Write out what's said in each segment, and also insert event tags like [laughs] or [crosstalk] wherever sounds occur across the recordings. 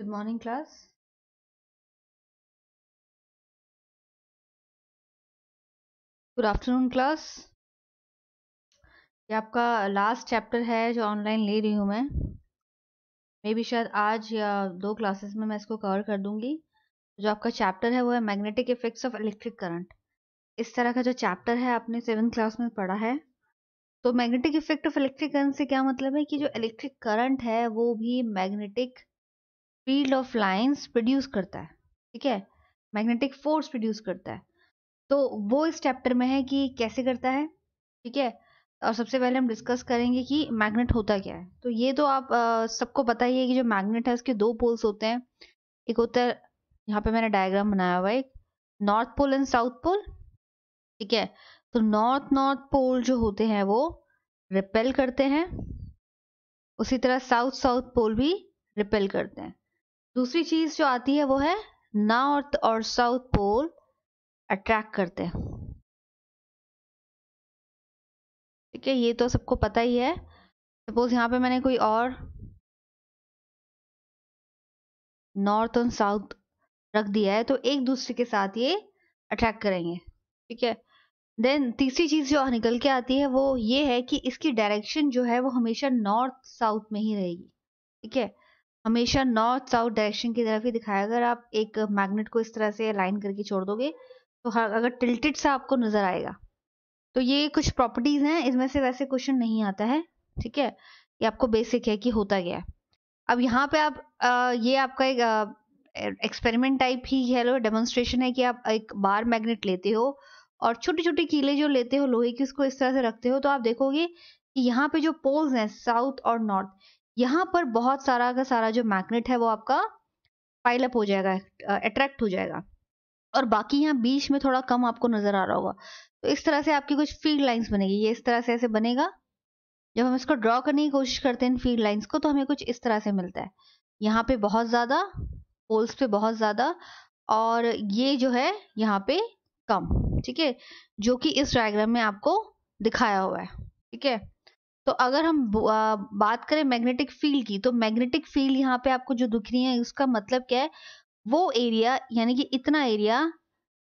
Good morning, class. Good afternoon class ये आपका last chapter है जो ऑनलाइन ले रही हूँ मैं मे बी शायद आज या दो क्लासेस में मैं इसको कवर कर दूंगी जो आपका चैप्टर है वो है magnetic effects of electric current इस तरह का जो चैप्टर है आपने सेवन क्लास में पढ़ा है तो magnetic effect of electric current से क्या मतलब है कि जो इलेक्ट्रिक करंट है वो भी magnetic field of lines produce करता है ठीक है मैग्नेटिक फोर्स प्रोड्यूस करता है तो वो इस चैप्टर में है कि कैसे करता है ठीक है और सबसे पहले हम डिस्कस करेंगे कि मैग्नेट होता क्या है तो ये तो आप सबको पता ही है कि जो मैग्नेट है उसके दो पोल्स होते हैं एक होता है यहाँ पे मैंने डायग्राम बनाया हुआ है north pole and south pole ठीक है तो नॉर्थ नॉर्थ पोल जो होते हैं वो रिपेल करते हैं उसी तरह साउथ साउथ पोल भी रिपेल करते हैं दूसरी चीज जो आती है वो है नॉर्थ और साउथ पोल अट्रैक्ट करते हैं ठीक है ये तो सबको पता ही है सपोज यहाँ पे मैंने कोई और नॉर्थ और साउथ रख दिया है तो एक दूसरे के साथ ये अट्रैक्ट करेंगे ठीक है देन तीसरी चीज जो निकल के आती है वो ये है कि इसकी डायरेक्शन जो है वो हमेशा नॉर्थ साउथ में ही रहेगी ठीक है हमेशा नॉर्थ साउथ डायरेक्शन की तरफ ही दिखाया अगर आप एक मैग्नेट को इस तरह से अलाइन करके छोड़ दोगे तो हाँ अगर टिल्टेड सा आपको नजर आएगा तो ये कुछ प्रॉपर्टीज हैं इसमें से वैसे क्वेश्चन नहीं आता है ठीक है ये आपको बेसिक है कि होता गया अब यहाँ पे आप आ, ये आपका एक एक्सपेरिमेंट टाइप ही है लो डेमोन्स्ट्रेशन है कि आप एक बार मैग्नेट लेते हो और छोटी छोटी कीले जो लेते हो लोहे की उसको इस तरह से रखते हो तो आप देखोगे कि यहाँ पे जो पोल्स हैं साउथ और नॉर्थ यहाँ पर बहुत सारा का सारा जो मैग्नेट है वो आपका पाइलअप हो जाएगा अट्रैक्ट हो जाएगा और बाकी यहाँ बीच में थोड़ा कम आपको नजर आ रहा होगा तो इस तरह से आपकी कुछ फील्ड लाइंस बनेगी ये इस तरह से ऐसे बनेगा जब हम इसको ड्रॉ करने की कोशिश करते हैं फील्ड लाइंस को तो हमें कुछ इस तरह से मिलता है यहाँ पे बहुत ज़्यादा पोल्स पे बहुत ज़्यादा और ये जो है यहाँ पे कम ठीक है जो कि इस डायग्राम में आपको दिखाया हुआ है ठीक है तो अगर हम बात करें मैग्नेटिक फील्ड की तो मैग्नेटिक फील्ड यहाँ पे आपको जो दुख रही है उसका मतलब क्या है वो एरिया यानी कि इतना एरिया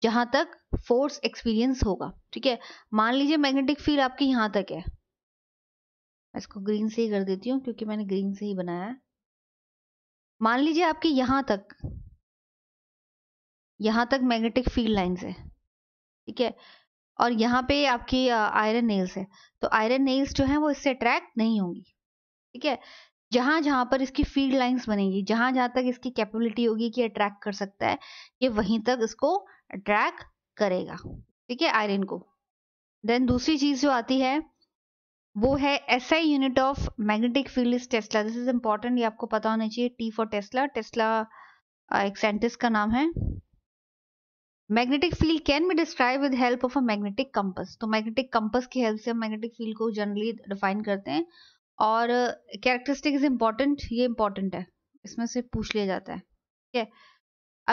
जहां तक फोर्स एक्सपीरियंस होगा ठीक है मान लीजिए मैग्नेटिक फील्ड आपके यहां तक है मैं इसको ग्रीन से ही कर देती हूँ क्योंकि मैंने ग्रीन से ही बनाया मान लीजिए आपके यहां तक यहां तक मैग्नेटिक फील्ड लाइन्स है ठीक है और यहाँ पे आपकी आयरन नेल्स है तो आयरन नेल्स जो है वो इससे अट्रैक्ट नहीं होंगी ठीक है जहां जहां पर इसकी फील्ड लाइंस बनेगी जहां जहां तक इसकी कैपेबिलिटी होगी कि अट्रैक्ट कर सकता है ये वहीं तक इसको अट्रैक्ट करेगा ठीक है आयरन को देन दूसरी चीज जो आती है वो है S I unit of magnetic field is tesla this is important ये आपको पता होना चाहिए टी फॉर टेस्ला टेस्ला एक साइंटिस्ट का नाम है magnetic field can be describe with help of a magnetic compass तो मैग्नेटिक कंपस की हेल्प से हम मैग्नेटिक फील्ड को जनरली डिफाइन करते हैं और कैरेक्टरिस्टिक इज इम्पॉर्टेंट ये इंपॉर्टेंट है इसमें से पूछ लिया जाता है ठीक है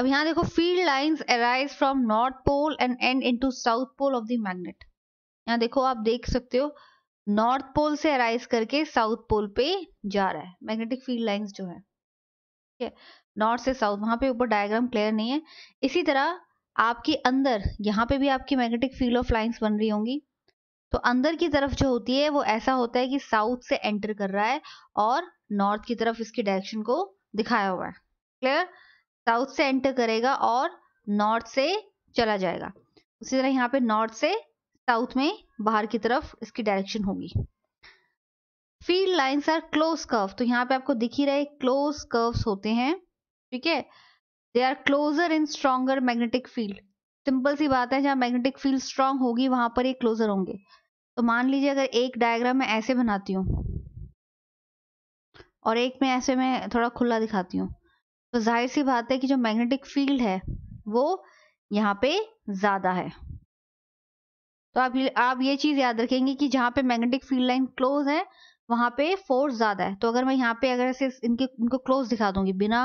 अब यहाँ देखो field lines arise from north pole and and into south pole of the magnet यहाँ देखो आप देख सकते हो नॉर्थ पोल से अराइज करके साउथ पोल पे जा रहा है मैग्नेटिक फील्ड लाइन्स जो है ठीक है नॉर्थ से साउथ वहां पे ऊपर डायग्राम क्लियर नहीं है इसी तरह आपके अंदर यहाँ पे भी आपकी मैग्नेटिक फील्ड ऑफ लाइंस बन रही होंगी तो अंदर की तरफ जो होती है वो ऐसा होता है कि साउथ से एंटर कर रहा है और नॉर्थ की तरफ इसकी डायरेक्शन को दिखाया हुआ है क्लियर साउथ से एंटर करेगा और नॉर्थ से चला जाएगा उसी तरह यहाँ पे नॉर्थ से साउथ में बाहर की तरफ इसकी डायरेक्शन होगी field lines are close curve तो यहाँ पे आपको दिख ही रहे क्लोज कर्व्स होते हैं ठीक है they are closer in stronger magnetic field simple सी बात है जहां मैग्नेटिक फील्ड स्ट्रांग होगी वहां पर ये क्लोजर होंगे तो मान लीजिए अगर एक डायग्राम मैं ऐसे बनाती हूँ और एक में ऐसे में थोड़ा खुला दिखाती हूँ तो जाहिर सी बात है कि जो मैग्नेटिक फील्ड है वो यहाँ पे ज्यादा है तो आप आप ये चीज याद रखेंगे कि जहां पे मैग्नेटिक फील्ड लाइन क्लोज है वहां पे फोर्स ज्यादा है तो अगर मैं यहाँ पे अगर ऐसे इनके इनको क्लोज दिखा दूंगी बिना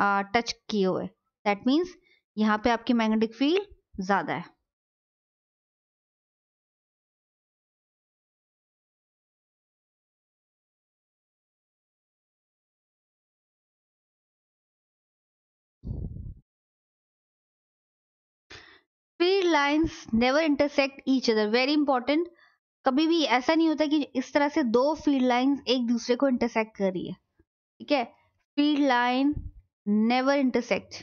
टच किए हुए दैट मीन्स यहाँ पे आपकी मैग्नेटिक फील्ड ज़्यादा है field lines never intersect each other very important कभी भी ऐसा नहीं होता कि इस तरह से दो फील्ड लाइंस एक दूसरे को इंटरसेक्ट कर रही है ठीक है फील्ड लाइन never intersect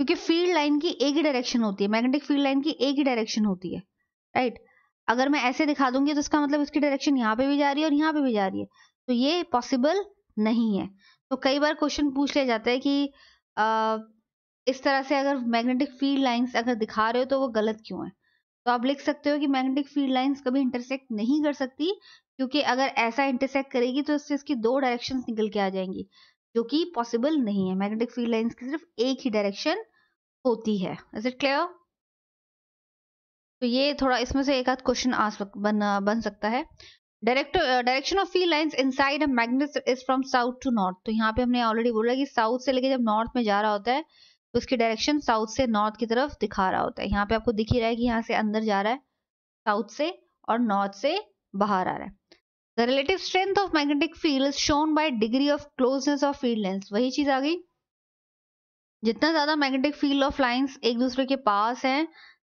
क्योंकि फील्ड लाइन की एक ही डायरेक्शन होती है मैग्नेटिक फील्ड लाइन की एक ही डायरेक्शन होती है राइट right? अगर मैं ऐसे दिखा दूंगी तो इसका मतलब इसकी डायरेक्शन यहाँ पे भी जा रही है और यहाँ पे भी जा रही है तो ये पॉसिबल नहीं है तो कई बार क्वेश्चन पूछ लिया जाता है कि आ, इस तरह से अगर मैग्नेटिक फील्ड लाइंस अगर दिखा रहे हो तो वो गलत क्यों है तो आप लिख सकते हो कि मैग्नेटिक फील्ड लाइंस कभी इंटरसेक्ट नहीं कर सकती क्योंकि अगर ऐसा इंटरसेक्ट करेगी तो इससे इसकी दो डायरेक्शन निकल के आ जाएंगी जो कि पॉसिबल नहीं है मैग्नेटिक फील्ड लाइन की सिर्फ एक ही डायरेक्शन होती है इज इट क्लियर तो ये थोड़ा इसमें से एक आध क्वेश्चन आ सक, बन बन सकता है direct direction of field line inside magnet is from south to north तो यहाँ पे हमने ऑलरेडी बोला कि साउथ से लेके जब नॉर्थ में जा रहा होता है तो उसकी डायरेक्शन साउथ से नॉर्थ की तरफ दिखा रहा होता है यहाँ पे आपको दिख ही रहा है कि यहाँ से अंदर जा रहा है साउथ से और नॉर्थ से बाहर आ रहा है relative strength of magnetic field is shown by degree of closeness of field lines वही चीज आ गई जितना ज्यादा मैग्नेटिक फील्ड ऑफ लाइंस एक दूसरे के पास है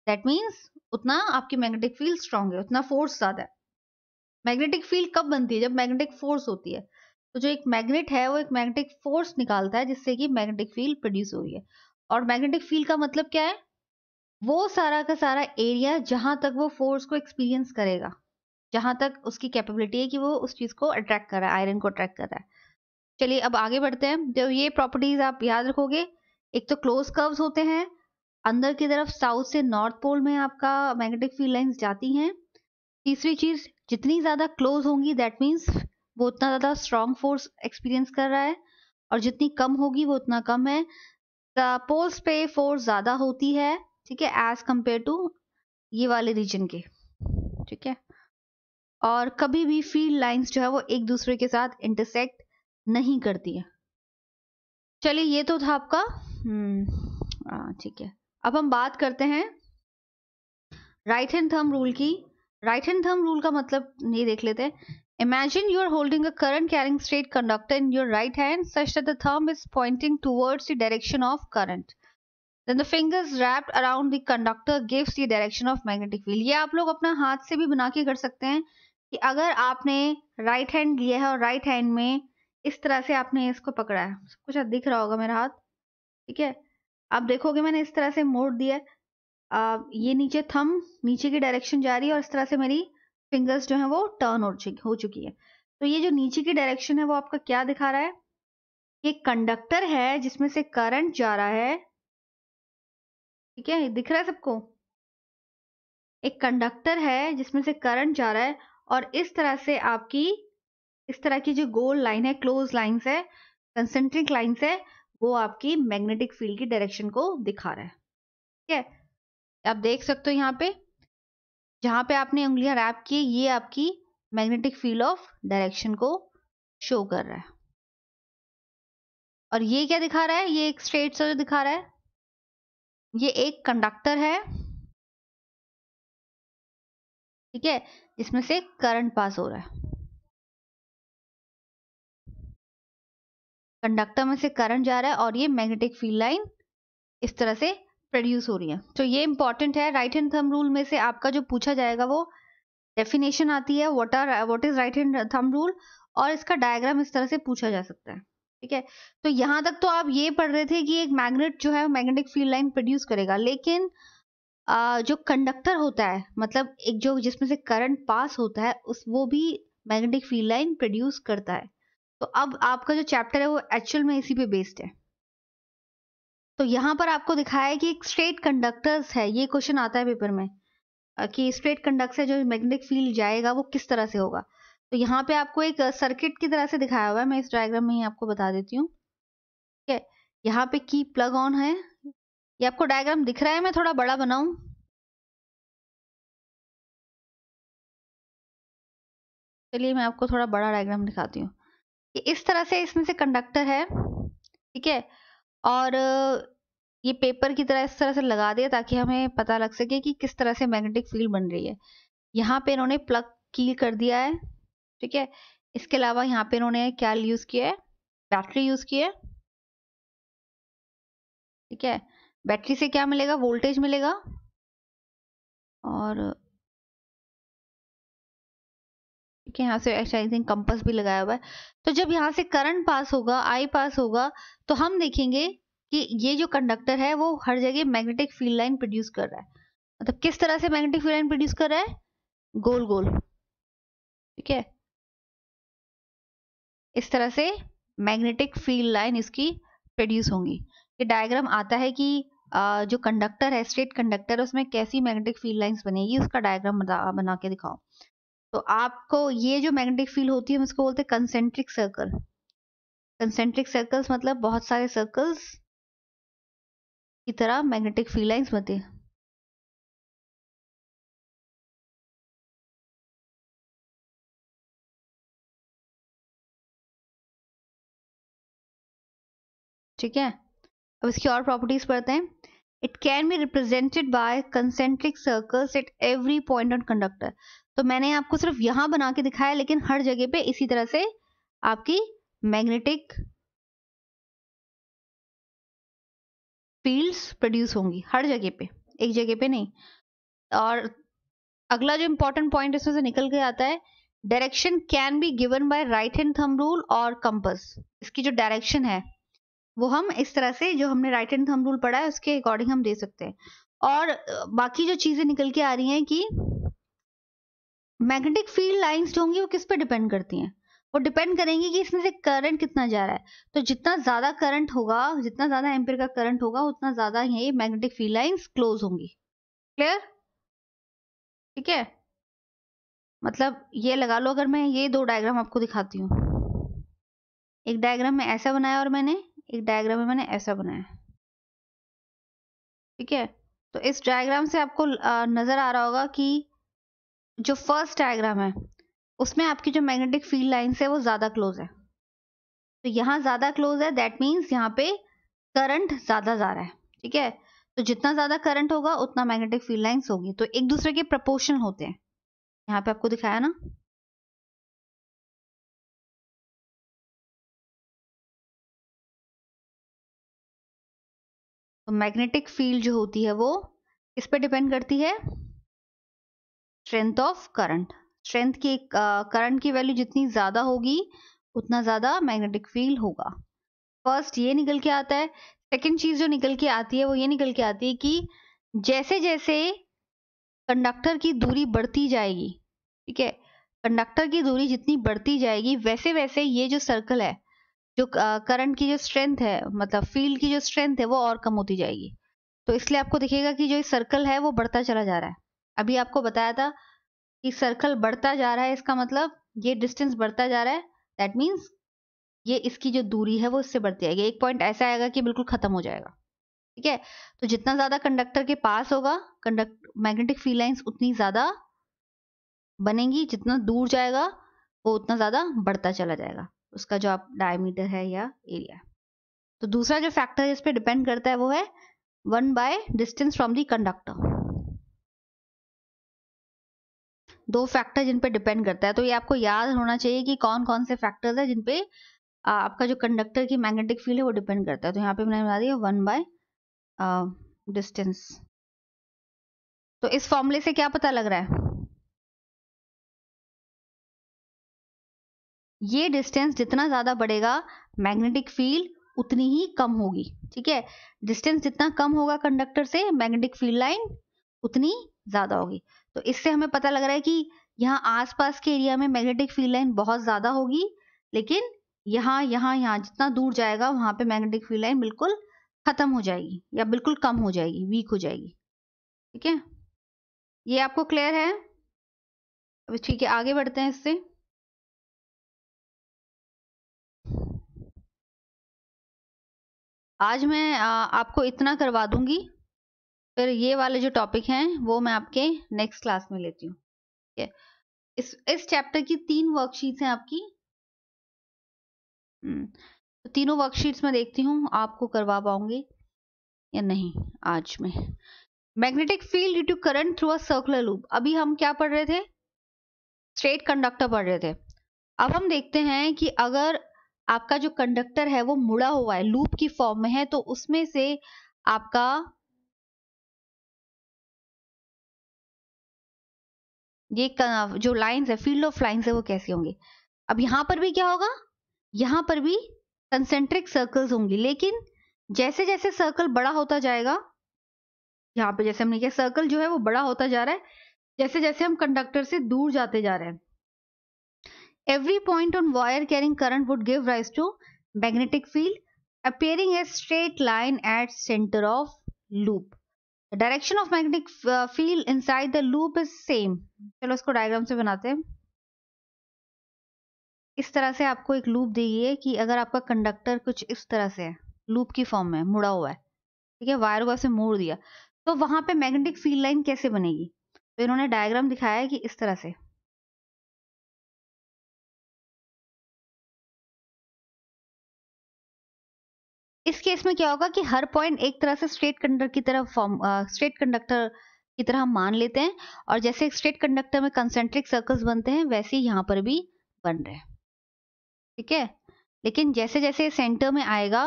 दैट मीन्स उतना आपकी मैग्नेटिक फील्ड स्ट्रांग है उतना फोर्स ज्यादा है मैग्नेटिक फील्ड कब बनती है जब मैग्नेटिक फोर्स होती है तो जो एक मैग्नेट है वो एक मैग्नेटिक फोर्स निकालता है जिससे कि मैग्नेटिक फील्ड प्रोड्यूस हो रही है और मैग्नेटिक फील्ड का मतलब क्या है वो सारा का सारा एरिया जहां तक वो फोर्स को एक्सपीरियंस करेगा जहां तक उसकी कैपेबिलिटी है कि वो उस चीज़ को अट्रैक्ट कर रहा है आयरन को अट्रैक्ट कर रहा है चलिए अब आगे बढ़ते हैं जब ये प्रॉपर्टीज आप याद रखोगे एक तो क्लोज कर्व्स होते हैं अंदर की तरफ साउथ से नॉर्थ पोल में आपका मैग्नेटिक फील्ड लाइन्स जाती हैं तीसरी चीज़ जितनी ज़्यादा क्लोज होंगी दैट मीन्स वो उतना ज़्यादा स्ट्रॉन्ग फोर्स एक्सपीरियंस कर रहा है और जितनी कम होगी वो उतना कम है पोल्स पे फोर्स ज़्यादा होती है ठीक है एज कम्पेयर टू ये वाले रीजन के ठीक है और कभी भी फील्ड लाइंस जो है वो एक दूसरे के साथ इंटरसेक्ट नहीं करती है चलिए ये तो था आपका हम्म, ठीक है अब हम बात करते हैं राइट हैंड थर्म रूल की राइट हैंड थर्म रूल का मतलब ये देख लेते हैं imagine you are holding a current carrying straight conductor in your right hand such the थर्म is pointing towards the direction of current then the fingers wrapped around the conductor gives the direction of magnetic field ये आप लोग अपना हाथ से भी बना के कर सकते हैं कि अगर आपने राइट हैंड लिया है और राइट हैंड में इस तरह से आपने इसको पकड़ा है सब कुछ दिख रहा होगा मेरा हाथ ठीक है आप देखोगे मैंने इस तरह से मोड़ दिया आ, ये नीचे थम नीचे की डायरेक्शन जा रही है और इस तरह से मेरी फिंगर्स जो है वो टर्न हो चुकी हो चुकी है तो ये जो नीचे की डायरेक्शन है वो आपका क्या दिखा रहा है ये कंडक्टर है जिसमें से करंट जा रहा है ठीक है दिख रहा है सबको एक कंडक्टर है जिसमें से करंट जा रहा है और इस तरह से आपकी इस तरह की जो गोल लाइन है क्लोज लाइन्स है कंसेंट्रिक लाइन्स है वो आपकी मैग्नेटिक फील्ड की डायरेक्शन को दिखा रहा है ठीक है आप देख सकते हो यहाँ पे जहां पे आपने उंगलियां रैप की ये आपकी मैग्नेटिक फील्ड ऑफ डायरेक्शन को शो कर रहा है और ये क्या दिखा रहा है ये एक स्ट्रेट सर्ज दिखा रहा है ये एक कंडक्टर है ठीक है जिसमें से करंट पास हो रहा है कंडक्टर में से करंट जा रहा है और ये मैग्नेटिक फील्ड लाइन इस तरह से प्रोड्यूस हो रही है तो ये इंपॉर्टेंट है राइट हैंड थंब रूल में से आपका जो पूछा जाएगा वो डेफिनेशन आती है what are what is right hand thumb rule और इसका डायग्राम इस तरह से पूछा जा सकता है ठीक है तो यहां तक तो आप ये पढ़ रहे थे कि एक मैग्नेट जो है मैग्नेटिक फील्ड लाइन प्रोड्यूस करेगा लेकिन जो कंडक्टर होता है मतलब एक जो जिसमें से करंट पास होता है उस वो भी मैग्नेटिक फील्ड लाइन प्रोड्यूस करता है तो अब आपका जो चैप्टर है वो एक्चुअल में इसी पे बेस्ड है तो यहाँ पर आपको दिखाया है कि एक स्ट्रेट कंडक्टर्स है ये क्वेश्चन आता है पेपर में कि स्ट्रेट कंडक्टर से जो मैग्नेटिक फील्ड जाएगा वो किस तरह से होगा तो यहाँ पे आपको एक सर्किट की तरह से दिखाया हुआ है मैं इस डायग्राम में ही आपको बता देती हूँ ठीक है यहाँ पे की प्लग ऑन है ये आपको डायग्राम दिख रहा है मैं थोड़ा बड़ा बनाऊं चलिए मैं आपको थोड़ा बड़ा डायग्राम दिखाती हूँ इस तरह से इसमें से कंडक्टर है ठीक है और ये पेपर की तरह इस तरह से लगा दिया ताकि हमें पता लग सके कि किस तरह से मैग्नेटिक फील्ड बन रही है यहाँ पे इन्होंने प्लग कील कर दिया है ठीक है इसके अलावा यहाँ पे इन्होंने क्या यूज़ किया है बैटरी यूज़ की है ठीक है बैटरी से क्या मिलेगा वोल्टेज मिलेगा और ठीक है यहाँ से अच्छा कंपस भी लगाया हुआ है तो जब यहाँ से करंट पास होगा आई पास होगा तो हम देखेंगे कि ये जो कंडक्टर है वो हर जगह मैग्नेटिक फील्ड लाइन प्रोड्यूस कर रहा है मतलब किस तरह से मैग्नेटिक फील्ड लाइन प्रोड्यूस कर रहा है गोल गोल ठीक है इस तरह से मैग्नेटिक फील्ड लाइन इसकी प्रोड्यूस होंगी ये डायग्राम आता है कि जो कंडक्टर है स्ट्रेट कंडक्टर उसमें कैसी मैग्नेटिक फील्ड लाइंस बनेगी उसका डायग्राम बना, बना के दिखाओ तो आपको ये जो मैग्नेटिक फील्ड होती है हम इसको बोलते हैं कंसेंट्रिक सर्कल कंसेंट्रिक सर्कल्स मतलब बहुत सारे सर्कल्स की तरह मैग्नेटिक फील्ड लाइंस बनती है ठीक है अब इसकी और प्रॉपर्टीज पढ़ते हैं it can be represented by concentric circles at every point on conductor तो मैंने आपको सिर्फ यहां बना के दिखाया लेकिन हर जगह पे इसी तरह से आपकी मैग्नेटिक फील्ड्स प्रोड्यूस होंगी हर जगह पे एक जगह पे नहीं और अगला जो इंपॉर्टेंट पॉइंट इसमें से निकल के आता है direction can be given by right hand thumb rule और कंपस इसकी जो डायरेक्शन है वो हम इस तरह से जो हमने राइट हैंड थम रूल पढ़ा है उसके अकॉर्डिंग हम दे सकते हैं और बाकी जो चीजें निकल के आ रही हैं कि मैग्नेटिक फील्ड लाइंस जो होंगी वो किस पे डिपेंड करती हैं वो डिपेंड करेंगी कि इसमें से करंट कितना जा रहा है तो जितना ज्यादा करंट होगा जितना ज्यादा एम्पियर का करंट होगा उतना ज्यादा ये मैग्नेटिक फील्ड लाइंस क्लोज होंगी क्लियर ठीक है मतलब ये लगा लो अगर मैं ये दो डायग्राम आपको दिखाती हूँ एक डायग्राम में ऐसा बनाया और मैंने एक डायग्राम में मैंने ऐसा बनाया ठीक है तो इस डायग्राम से आपको नज़र आ रहा होगा कि जो फर्स्ट डायग्राम है उसमें आपकी जो मैग्नेटिक फील्ड लाइन्स है वो ज़्यादा क्लोज है तो यहाँ ज़्यादा क्लोज है दैट मीन्स यहाँ पे करंट ज़्यादा जा रहा है ठीक है तो जितना ज़्यादा करंट होगा उतना मैग्नेटिक फील्ड लाइन्स होगी तो एक दूसरे के प्रपोर्शन होते हैं यहाँ पे आपको दिखाया ना तो मैग्नेटिक फील्ड जो होती है वो किस पे डिपेंड करती है स्ट्रेंथ ऑफ करंट स्ट्रेंथ की करंट की वैल्यू जितनी ज़्यादा होगी उतना ज़्यादा मैग्नेटिक फील्ड होगा फर्स्ट ये निकल के आता है सेकेंड चीज़ जो निकल के आती है वो ये निकल के आती है कि जैसे जैसे कंडक्टर की दूरी बढ़ती जाएगी ठीक है कंडक्टर की दूरी जितनी बढ़ती जाएगी वैसे वैसे ये जो सर्कल है जो करंट की जो स्ट्रेंथ है मतलब फील्ड की जो स्ट्रेंथ है वो और कम होती जाएगी तो इसलिए आपको दिखेगा कि जो सर्कल है वो बढ़ता चला जा रहा है अभी आपको बताया था कि सर्कल बढ़ता जा रहा है इसका मतलब ये डिस्टेंस बढ़ता जा रहा है दैट मीन्स ये इसकी जो दूरी है वो इससे बढ़ती जाएगी एक पॉइंट ऐसा आएगा कि बिल्कुल खत्म हो जाएगा ठीक है तो जितना ज्यादा कंडक्टर के पास होगा कंडक्ट मैग्नेटिक फील्ड लाइंस उतनी ज्यादा बनेंगी जितना दूर जाएगा वो उतना ज्यादा बढ़ता चला जाएगा उसका जो आप डायमीटर है या एरिया तो दूसरा जो फैक्टर इस पर डिपेंड करता है वो है one by distance from the conductor दो फैक्टर जिन पे डिपेंड करता है तो ये आपको याद होना चाहिए कि कौन कौन से फैक्टर्स है जिन पे आपका जो कंडक्टर की मैग्नेटिक फील्ड है वो डिपेंड करता है तो यहाँ पे मैंने बता दिया वन बाय डिस्टेंस तो इस फॉर्मूले से क्या पता लग रहा है ये डिस्टेंस जितना ज़्यादा बढ़ेगा मैग्नेटिक फील्ड उतनी ही कम होगी ठीक है डिस्टेंस जितना कम होगा कंडक्टर से मैग्नेटिक फील्ड लाइन उतनी ज़्यादा होगी तो इससे हमें पता लग रहा है कि यहाँ आसपास के एरिया में मैग्नेटिक फील्ड लाइन बहुत ज़्यादा होगी लेकिन यहाँ यहाँ यहाँ जितना दूर जाएगा वहाँ पे मैग्नेटिक फील्ड लाइन बिल्कुल ख़त्म हो जाएगी या बिल्कुल कम हो जाएगी वीक हो जाएगी ठीक है ये आपको क्लियर है ठीक है आगे बढ़ते हैं इससे आज मैं आपको इतना करवा दूंगी फिर ये वाले जो टॉपिक हैं वो मैं आपके नेक्स्ट क्लास में लेती हूँ इस इस चैप्टर की तीन वर्कशीट्स हैं आपकी हम्म, तो तीनों वर्कशीट्स में देखती हूँ आपको करवा पाऊंगी या नहीं आज में magnetic field due to current through a circular loop अभी हम क्या पढ़ रहे थे स्ट्रेट कंडक्टर पढ़ रहे थे अब हम देखते हैं कि अगर आपका जो कंडक्टर है वो मुड़ा हुआ है लूप की फॉर्म में है तो उसमें से आपका ये जो लाइंस है फील्ड ऑफ लाइंस है वो कैसे होंगे अब यहां पर भी क्या होगा यहां पर भी कंसेंट्रिक सर्कल्स होंगी लेकिन जैसे जैसे सर्कल बड़ा होता जाएगा यहां पे जैसे हमने क्या सर्कल जो है वो बड़ा होता जा रहा है जैसे जैसे हम कंडक्टर से दूर जाते जा रहे हैं Every point on wire carrying current would give rise to magnetic field appearing as straight line at center of loop. The direction of magnetic field inside the loop is same. chalo इसको diagram se banate hain इस तरह से आपको एक loop दी गई है कि अगर आपका कंडक्टर कुछ इस तरह से है लूप की फॉर्म में मुड़ा हुआ है ठीक है वायर वायर से मोड़ दिया तो वहां पे मैग्नेटिक फील्ड लाइन कैसे बनेगी तो इन्होंने डायग्राम दिखाया है कि इस तरह से इस केस में क्या होगा कि हर पॉइंट एक तरह से स्ट्रेट कंडक्टर की तरह फॉर्म स्ट्रेट कंडक्टर की तरह हम मान लेते हैं और जैसे स्ट्रेट कंडक्टर में कंसेंट्रिक सर्कल्स बनते हैं वैसे ही यहाँ पर भी बन रहे हैं ठीक है लेकिन जैसे जैसे सेंटर में आएगा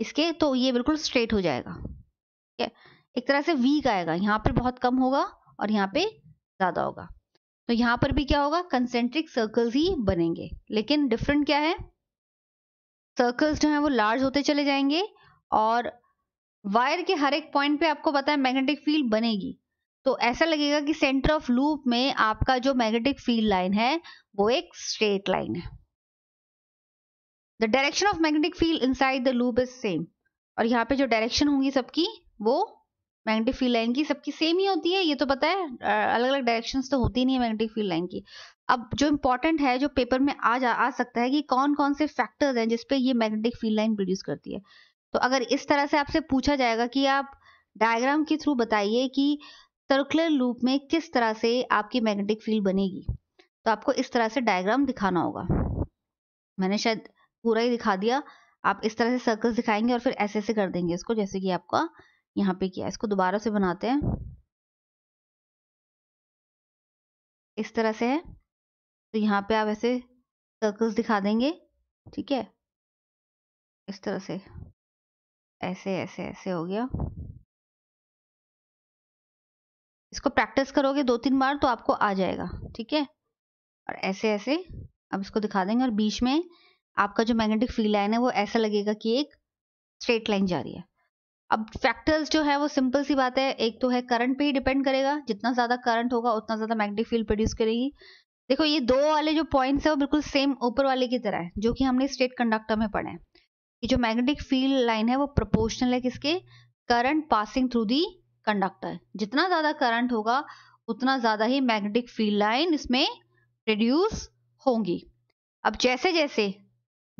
इसके तो ये बिल्कुल स्ट्रेट हो जाएगा ठीक है एक तरह से वीक आएगा यहाँ पर बहुत कम होगा और यहाँ पे ज़्यादा होगा तो यहाँ पर भी क्या होगा कंसेंट्रिक सर्कल्स ही बनेंगे लेकिन डिफरेंट क्या है सर्कल्स जो हैं वो लार्ज होते चले जाएंगे और वायर के हर एक पॉइंट पे आपको पता है मैग्नेटिक फील्ड बनेगी तो ऐसा लगेगा कि सेंटर ऑफ लूप में आपका जो मैग्नेटिक फील्ड लाइन है वो एक स्ट्रेट लाइन है the direction of magnetic field inside the loop is same और यहाँ पे जो डायरेक्शन होंगी सबकी वो मैग्नेटिक फील्ड लाइन की सबकी सेम ही होती है ये तो पता है अलग अलग डायरेक्शंस तो होती नहीं है मैग्नेटिक फील्ड लाइन की अब जो इम्पोर्टेंट है जो पेपर में आ जा आ सकता है कि कौन कौन से फैक्टर्स हैं जिसपे ये मैग्नेटिक फील्ड लाइन प्रोड्यूस करती है तो अगर इस तरह से आपसे पूछा जाएगा कि आप डायग्राम के थ्रू बताइए कि सर्कुलर लूप में किस तरह से आपकी मैग्नेटिक फील्ड बनेगी तो आपको इस तरह से डायग्राम दिखाना होगा मैंने शायद पूरा ही दिखा दिया आप इस तरह से सर्कल्स दिखाएंगे और फिर ऐसे ऐसे कर देंगे इसको जैसे कि आपका यहाँ पे किया इसको दोबारा से बनाते हैं इस तरह से है तो यहाँ पे आप ऐसे सर्कल्स दिखा देंगे ठीक है इस तरह से ऐसे ऐसे ऐसे हो गया इसको प्रैक्टिस करोगे दो तीन बार तो आपको आ जाएगा ठीक है और ऐसे ऐसे अब इसको दिखा देंगे और बीच में आपका जो मैग्नेटिक फील्ड लाइन है वो ऐसा लगेगा कि एक स्ट्रेट लाइन जा रही है अब फैक्टर्स जो है वो सिंपल सी बात है एक तो है करंट पे ही डिपेंड करेगा जितना ज़्यादा करंट होगा उतना ज़्यादा मैग्नेटिक फील्ड प्रोड्यूस करेगी देखो ये दो वाले जो पॉइंट्स है वो बिल्कुल सेम ऊपर वाले की तरह है जो कि हमने स्टेट कंडक्टर में पढ़े हैं ये जो मैग्नेटिक फील्ड लाइन है वो प्रोपोर्शनल है किसके current passing through the conductor जितना ज्यादा करंट होगा उतना ज्यादा ही मैग्नेटिक फील्ड लाइन इसमें प्रोड्यूस होंगी अब जैसे जैसे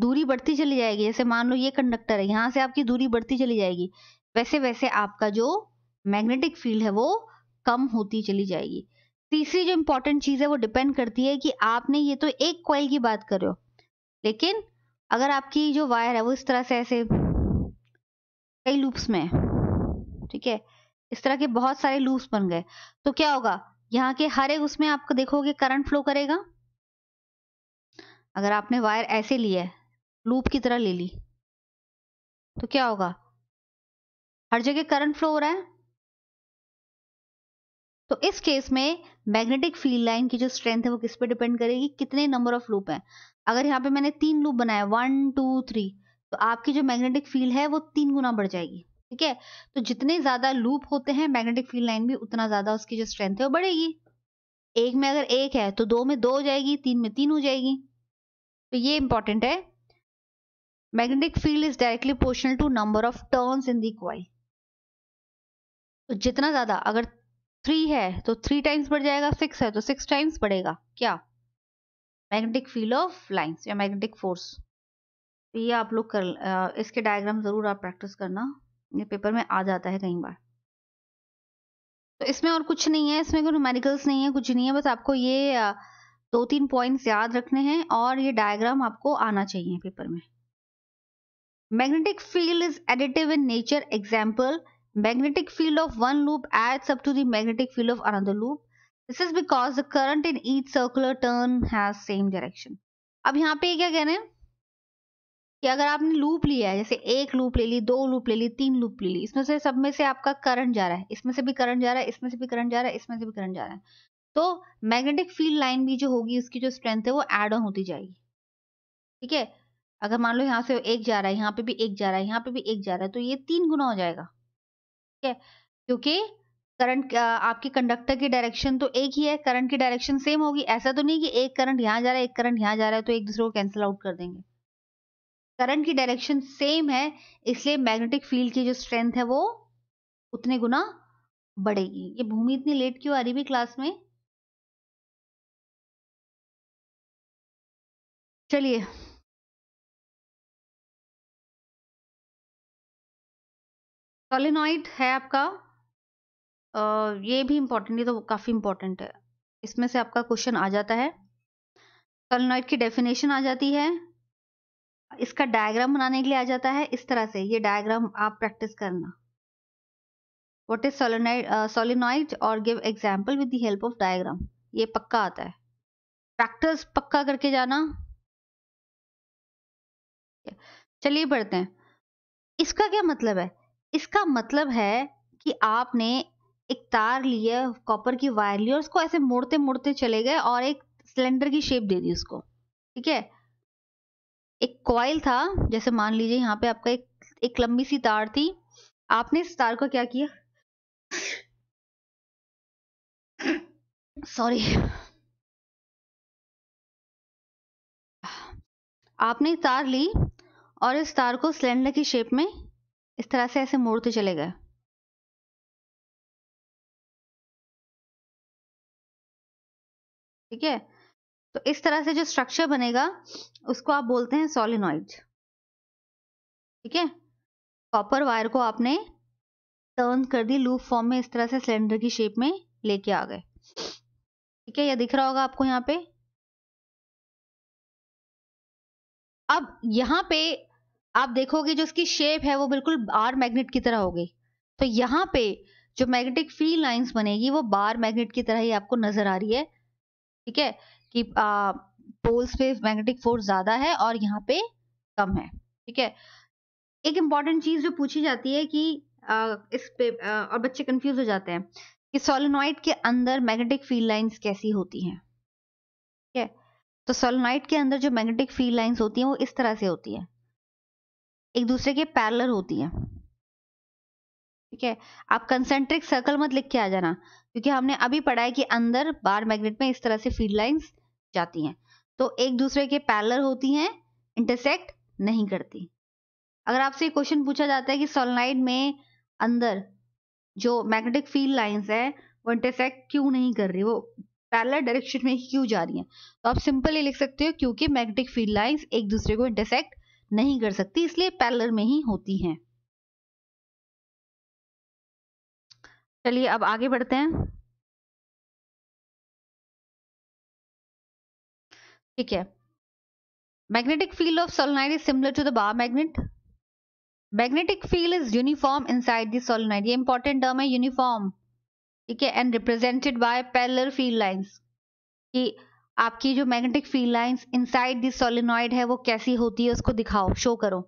दूरी बढ़ती चली जाएगी जैसे मान लो ये कंडक्टर है यहां से आपकी दूरी बढ़ती चली जाएगी वैसे वैसे आपका जो मैग्नेटिक फील्ड है वो कम होती चली जाएगी तीसरी जो इंपॉर्टेंट चीज है वो डिपेंड करती है कि आपने ये तो एक कॉइल की बात कर रहे हो लेकिन अगर आपकी जो वायर है वो इस तरह से ऐसे कई लूप्स में ठीक है इस तरह के बहुत सारे लूप्स बन गए तो क्या होगा यहाँ के हर एक उसमें आपको देखोगे करंट फ्लो करेगा अगर आपने वायर ऐसे लिया है लूप की तरह ले ली तो क्या होगा हर जगह करंट फ्लो हो रहा है तो इस केस में मैग्नेटिक फील्ड लाइन की जो स्ट्रेंथ है वो किस पे डिपेंड करेगी कितने नंबर ऑफ लूप हैं अगर यहाँ पे मैंने तीन लूप बनाया वन टू थ्री तो आपकी जो मैग्नेटिक फील्ड है वो तीन गुना बढ़ जाएगी ठीक है तो जितने ज्यादा लूप होते हैं मैग्नेटिक फील्ड लाइन भी उतना ज्यादा उसकी जो स्ट्रेंथ है वो बढ़ेगी एक में अगर एक है तो दो में दो हो जाएगी तीन में तीन हो जाएगी तो ये इंपॉर्टेंट है magnetic field is directly proportional to number of turns in the coil तो जितना ज्यादा अगर थ्री है तो थ्री टाइम्स बढ़ जाएगा सिक्स है तो सिक्स टाइम्स बढ़ेगा क्या मैग्नेटिक फील्ड ऑफ लाइंस या मैग्नेटिक फोर्स तो ये आप लोग कर इसके डायग्राम ज़रूर आप प्रैक्टिस करना ये पेपर में आ जाता है कई बार तो इसमें और कुछ नहीं है इसमें कोई न्यूमेरिकल्स नहीं है कुछ नहीं है बस आपको ये दो तीन पॉइंट्स याद रखने हैं और ये डायग्राम आपको आना चाहिए पेपर में magnetic field is additive in nature example Magnetic field of one loop adds up to the magnetic field of another loop. This is because the current in each circular turn has same direction. अब यहाँ पे क्या कह रहे हैं कि अगर आपने लूप लिया है जैसे एक लूप ले ली दो लूप ले ली तीन लूप ले ली इसमें से सब में से आपका करंट जा रहा है इसमें से भी करंट जा रहा है इसमें से भी करंट जा रहा है इसमें से भी करंट जा रहा है तो मैग्नेटिक फील्ड लाइन भी जो होगी उसकी जो स्ट्रेंथ है वो एड ऑन होती जाएगी ठीक है अगर मान लो यहाँ से एक जा रहा है यहाँ पे भी एक जा रहा है यहाँ पे भी एक जा रहा है तो ये तीन गुना हो जाएगा है क्योंकि करंट आपके कंडक्टर की डायरेक्शन तो एक ही है करंट की डायरेक्शन सेम होगी ऐसा तो नहीं कि एक करंट यहाँ जा रहा है एक करंट यहाँ जा रहा है तो एक दूसरे को कैंसिल आउट कर देंगे करंट की डायरेक्शन सेम है इसलिए मैग्नेटिक फील्ड की जो स्ट्रेंथ है वो उतने गुना बढ़ेगी ये भूमि इतनी लेट क्यों आ रही भी क्लास में चलिए सोलिनॉइड है आपका आ, ये भी इम्पोर्टेंट है तो काफ़ी इम्पोर्टेंट है इसमें से आपका क्वेश्चन आ जाता है सोलिनॉइड की डेफिनेशन आ जाती है इसका डायग्राम बनाने के लिए आ जाता है इस तरह से ये डायग्राम आप प्रैक्टिस करना वट इज सोलिनाइड सोलिनॉइड और give example with the help of diagram ये पक्का आता है प्रैक्टिस पक्का करके जाना चलिए बढ़ते हैं इसका क्या मतलब है इसका मतलब है कि आपने एक तार लिए कॉपर की वायर ली और उसको ऐसे मोड़ते मोड़ते चले गए और एक सिलेंडर की शेप दे दी उसको ठीक है एक कॉयल था जैसे मान लीजिए यहाँ पे आपका एक एक लंबी सी तार थी आपने इस तार को क्या किया सॉरी आपने तार ली और इस तार को सिलेंडर की शेप में इस तरह से ऐसे मोड़ते चले गए ठीक है तो इस तरह से जो स्ट्रक्चर बनेगा उसको आप बोलते हैं सोलिनॉइड ठीक है कॉपर वायर को आपने टर्न कर दी लूप फॉर्म में इस तरह से सिलेंडर की शेप में लेके आ गए ठीक है यह दिख रहा होगा आपको यहाँ पे अब यहाँ पे आप देखोगे जो उसकी शेप है वो बिल्कुल बार मैग्नेट की तरह हो गई तो यहाँ पे जो मैग्नेटिक फील्ड लाइंस बनेगी वो बार मैग्नेट की तरह ही आपको नजर आ रही है ठीक है कि आ, पोल्स पे मैग्नेटिक फोर्स ज्यादा है और यहाँ पे कम है ठीक है एक इंपॉर्टेंट चीज जो पूछी जाती है कि आ, इस पे आ, और बच्चे कंफ्यूज हो जाते हैं कि सोलोनॉइड के अंदर मैग्नेटिक फील्ड लाइन्स कैसी होती हैं ठीक है तो सोलोनाइट के अंदर जो मैग्नेटिक फील्ड लाइन्स होती हैं वो इस तरह से होती है एक दूसरे के पैरलर होती हैं ठीक है आप कंसेंट्रिक सर्कल मत लिख के आ जाना क्योंकि हमने अभी पढ़ा है कि अंदर बार मैग्नेट में इस तरह से फील्ड लाइंस जाती हैं तो एक दूसरे के पैरलर होती हैं इंटरसेक्ट नहीं करती अगर आपसे क्वेश्चन पूछा जाता है कि सोलनाइड में अंदर जो मैग्नेटिक फील्ड लाइन्स है वो इंटरसेक्ट क्यों नहीं कर रही वो पैरलर डायरेक्शन में क्यों जा रही है तो आप सिंपल ये लिख सकते हो क्योंकि मैग्नेटिक फील्ड लाइंस एक दूसरे को इंटरसेक्ट नहीं कर सकती इसलिए पैलर में ही होती हैं चलिए अब आगे बढ़ते हैं ठीक है magnetic field of solenoid is similar to the bar magnet magnetic field is uniform inside side solenoid ये इंपॉर्टेंट टर्म है यूनिफॉर्म ठीक है and represented by parallel field lines कि आपकी जो magnetic field lines inside this solenoid है वो कैसी होती है उसको दिखाओ शो करो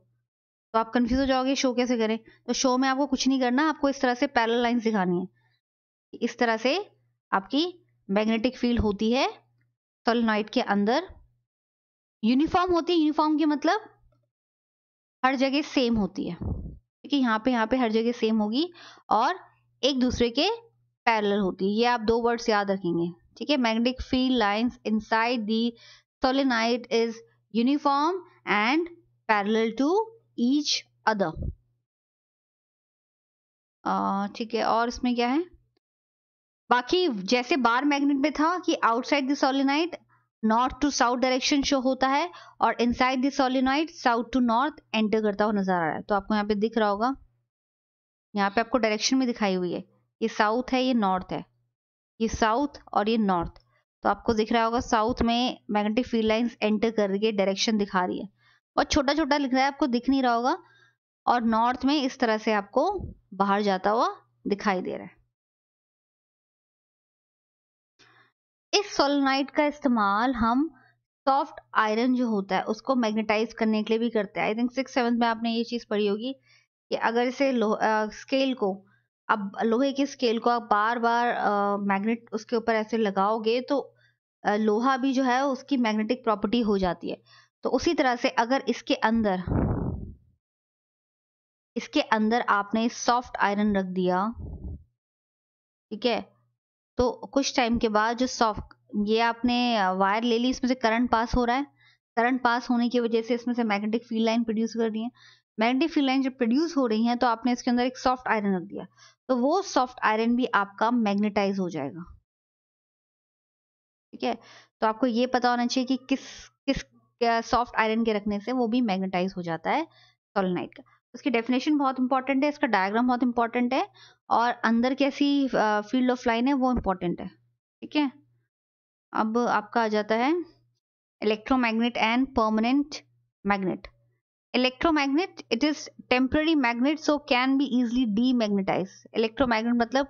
तो आप कंफ्यूज हो जाओगे शो कैसे करें तो शो में आपको कुछ नहीं करना आपको इस तरह से पैरल लाइंस दिखानी है इस तरह से आपकी मैग्नेटिक फील्ड होती है सोलिनॉइड के अंदर यूनिफॉर्म होती है यूनिफॉर्म के मतलब हर जगह सेम होती है है यहाँ पे यहाँ पे हर जगह सेम होगी और एक दूसरे के पैरेलल होती है ये आप दो वर्ड्स याद रखेंगे ठीक है magnetic field lines inside the solenoid is uniform and parallel to each other ठीक है और इसमें क्या है बाकी जैसे बार मैग्नेट में था कि outside the solenoid north to south direction show होता है और inside the solenoid south to north enter करता हुआ नजर आ रहा है तो आपको यहाँ पे दिख रहा होगा यहाँ पे आपको डायरेक्शन में दिखाई हुई है ये साउथ है ये नॉर्थ है ये साउथ और ये नॉर्थ तो आपको दिख रहा होगा साउथ में मैग्नेटिक फील्ड लाइंस एंटर कर रही है डायरेक्शन दिखा रही है और छोटा छोटा लिख रहा है आपको दिख नहीं रहा होगा और नॉर्थ में इस तरह से आपको बाहर जाता हुआ दिखाई दे रहा है इस सोलनाइट का इस्तेमाल हम सॉफ्ट आयरन जो होता है उसको मैग्नेटाइज करने के लिए भी करते हैं आई थिंक सिक्स सेवन में आपने ये चीज पढ़ी होगी कि अगर इसे स्केल को अब लोहे के स्केल को आप बार बार मैग्नेट उसके ऊपर ऐसे लगाओगे तो लोहा भी जो है उसकी मैग्नेटिक प्रॉपर्टी हो जाती है तो उसी तरह से अगर इसके अंदर इसके अंदर आपने सॉफ्ट आयरन रख दिया ठीक है तो कुछ टाइम के बाद जो सॉफ्ट ये आपने वायर ले ली इसमें से करंट पास हो रहा है करंट पास होने की वजह से इसमें से मैग्नेटिक फील्ड लाइन प्रोड्यूस कर रही है मैग्नेटिक फील्ड लाइन जब प्रोड्यूस हो रही है तो आपने इसके अंदर एक सॉफ्ट आयरन रख दिया तो वो सॉफ्ट आयरन भी आपका मैग्नेटाइज हो जाएगा ठीक है तो आपको ये पता होना चाहिए कि किस किस सॉफ्ट आयरन के रखने से वो भी मैग्नेटाइज हो जाता है सोलनाइट का उसकी डेफिनेशन बहुत इंपॉर्टेंट है इसका डायग्राम बहुत इंपॉर्टेंट है और अंदर कैसी फील्ड ऑफ लाइन है वो इम्पोर्टेंट है ठीक है अब आपका आ जाता है electromagnet and permanent magnet electromagnet it is temporary magnet so can be easily demagnetize electromagnet मतलब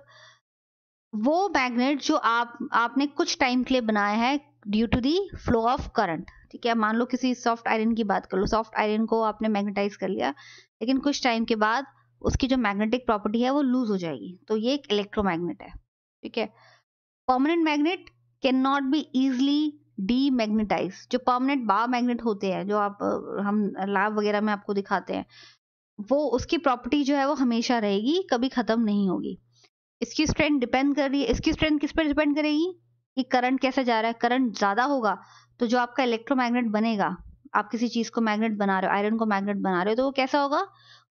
वो मैग्नेट जो आप आपने कुछ टाइम के लिए बनाया है due to the flow of current ठीक है मान लो किसी सॉफ्ट आयरन की बात कर लो सॉफ्ट आयरन को आपने मैग्नेटाइज कर लिया लेकिन कुछ टाइम के बाद उसकी जो मैग्नेटिक प्रॉपर्टी है वो लूज हो जाएगी तो ये एक इलेक्ट्रोमैग्नेट है ठीक है permanent magnet can not be easily demagnetize जो परमानेंट बा मैग्नेट होते हैं जो आप हम लैब वगैरह में आपको दिखाते हैं वो उसकी प्रॉपर्टी जो है वो हमेशा रहेगी कभी खत्म नहीं होगी इसकी स्ट्रेंथ डिपेंड कर रही है इसकी स्ट्रेंथ किस पर डिपेंड करेगी कि करंट कैसा जा रहा है करंट ज्यादा होगा तो जो आपका इलेक्ट्रोमैग्नेट बनेगा आप किसी चीज को मैग्नेट बना रहे हो आयरन को मैग्नेट बना रहे हो तो वो कैसा होगा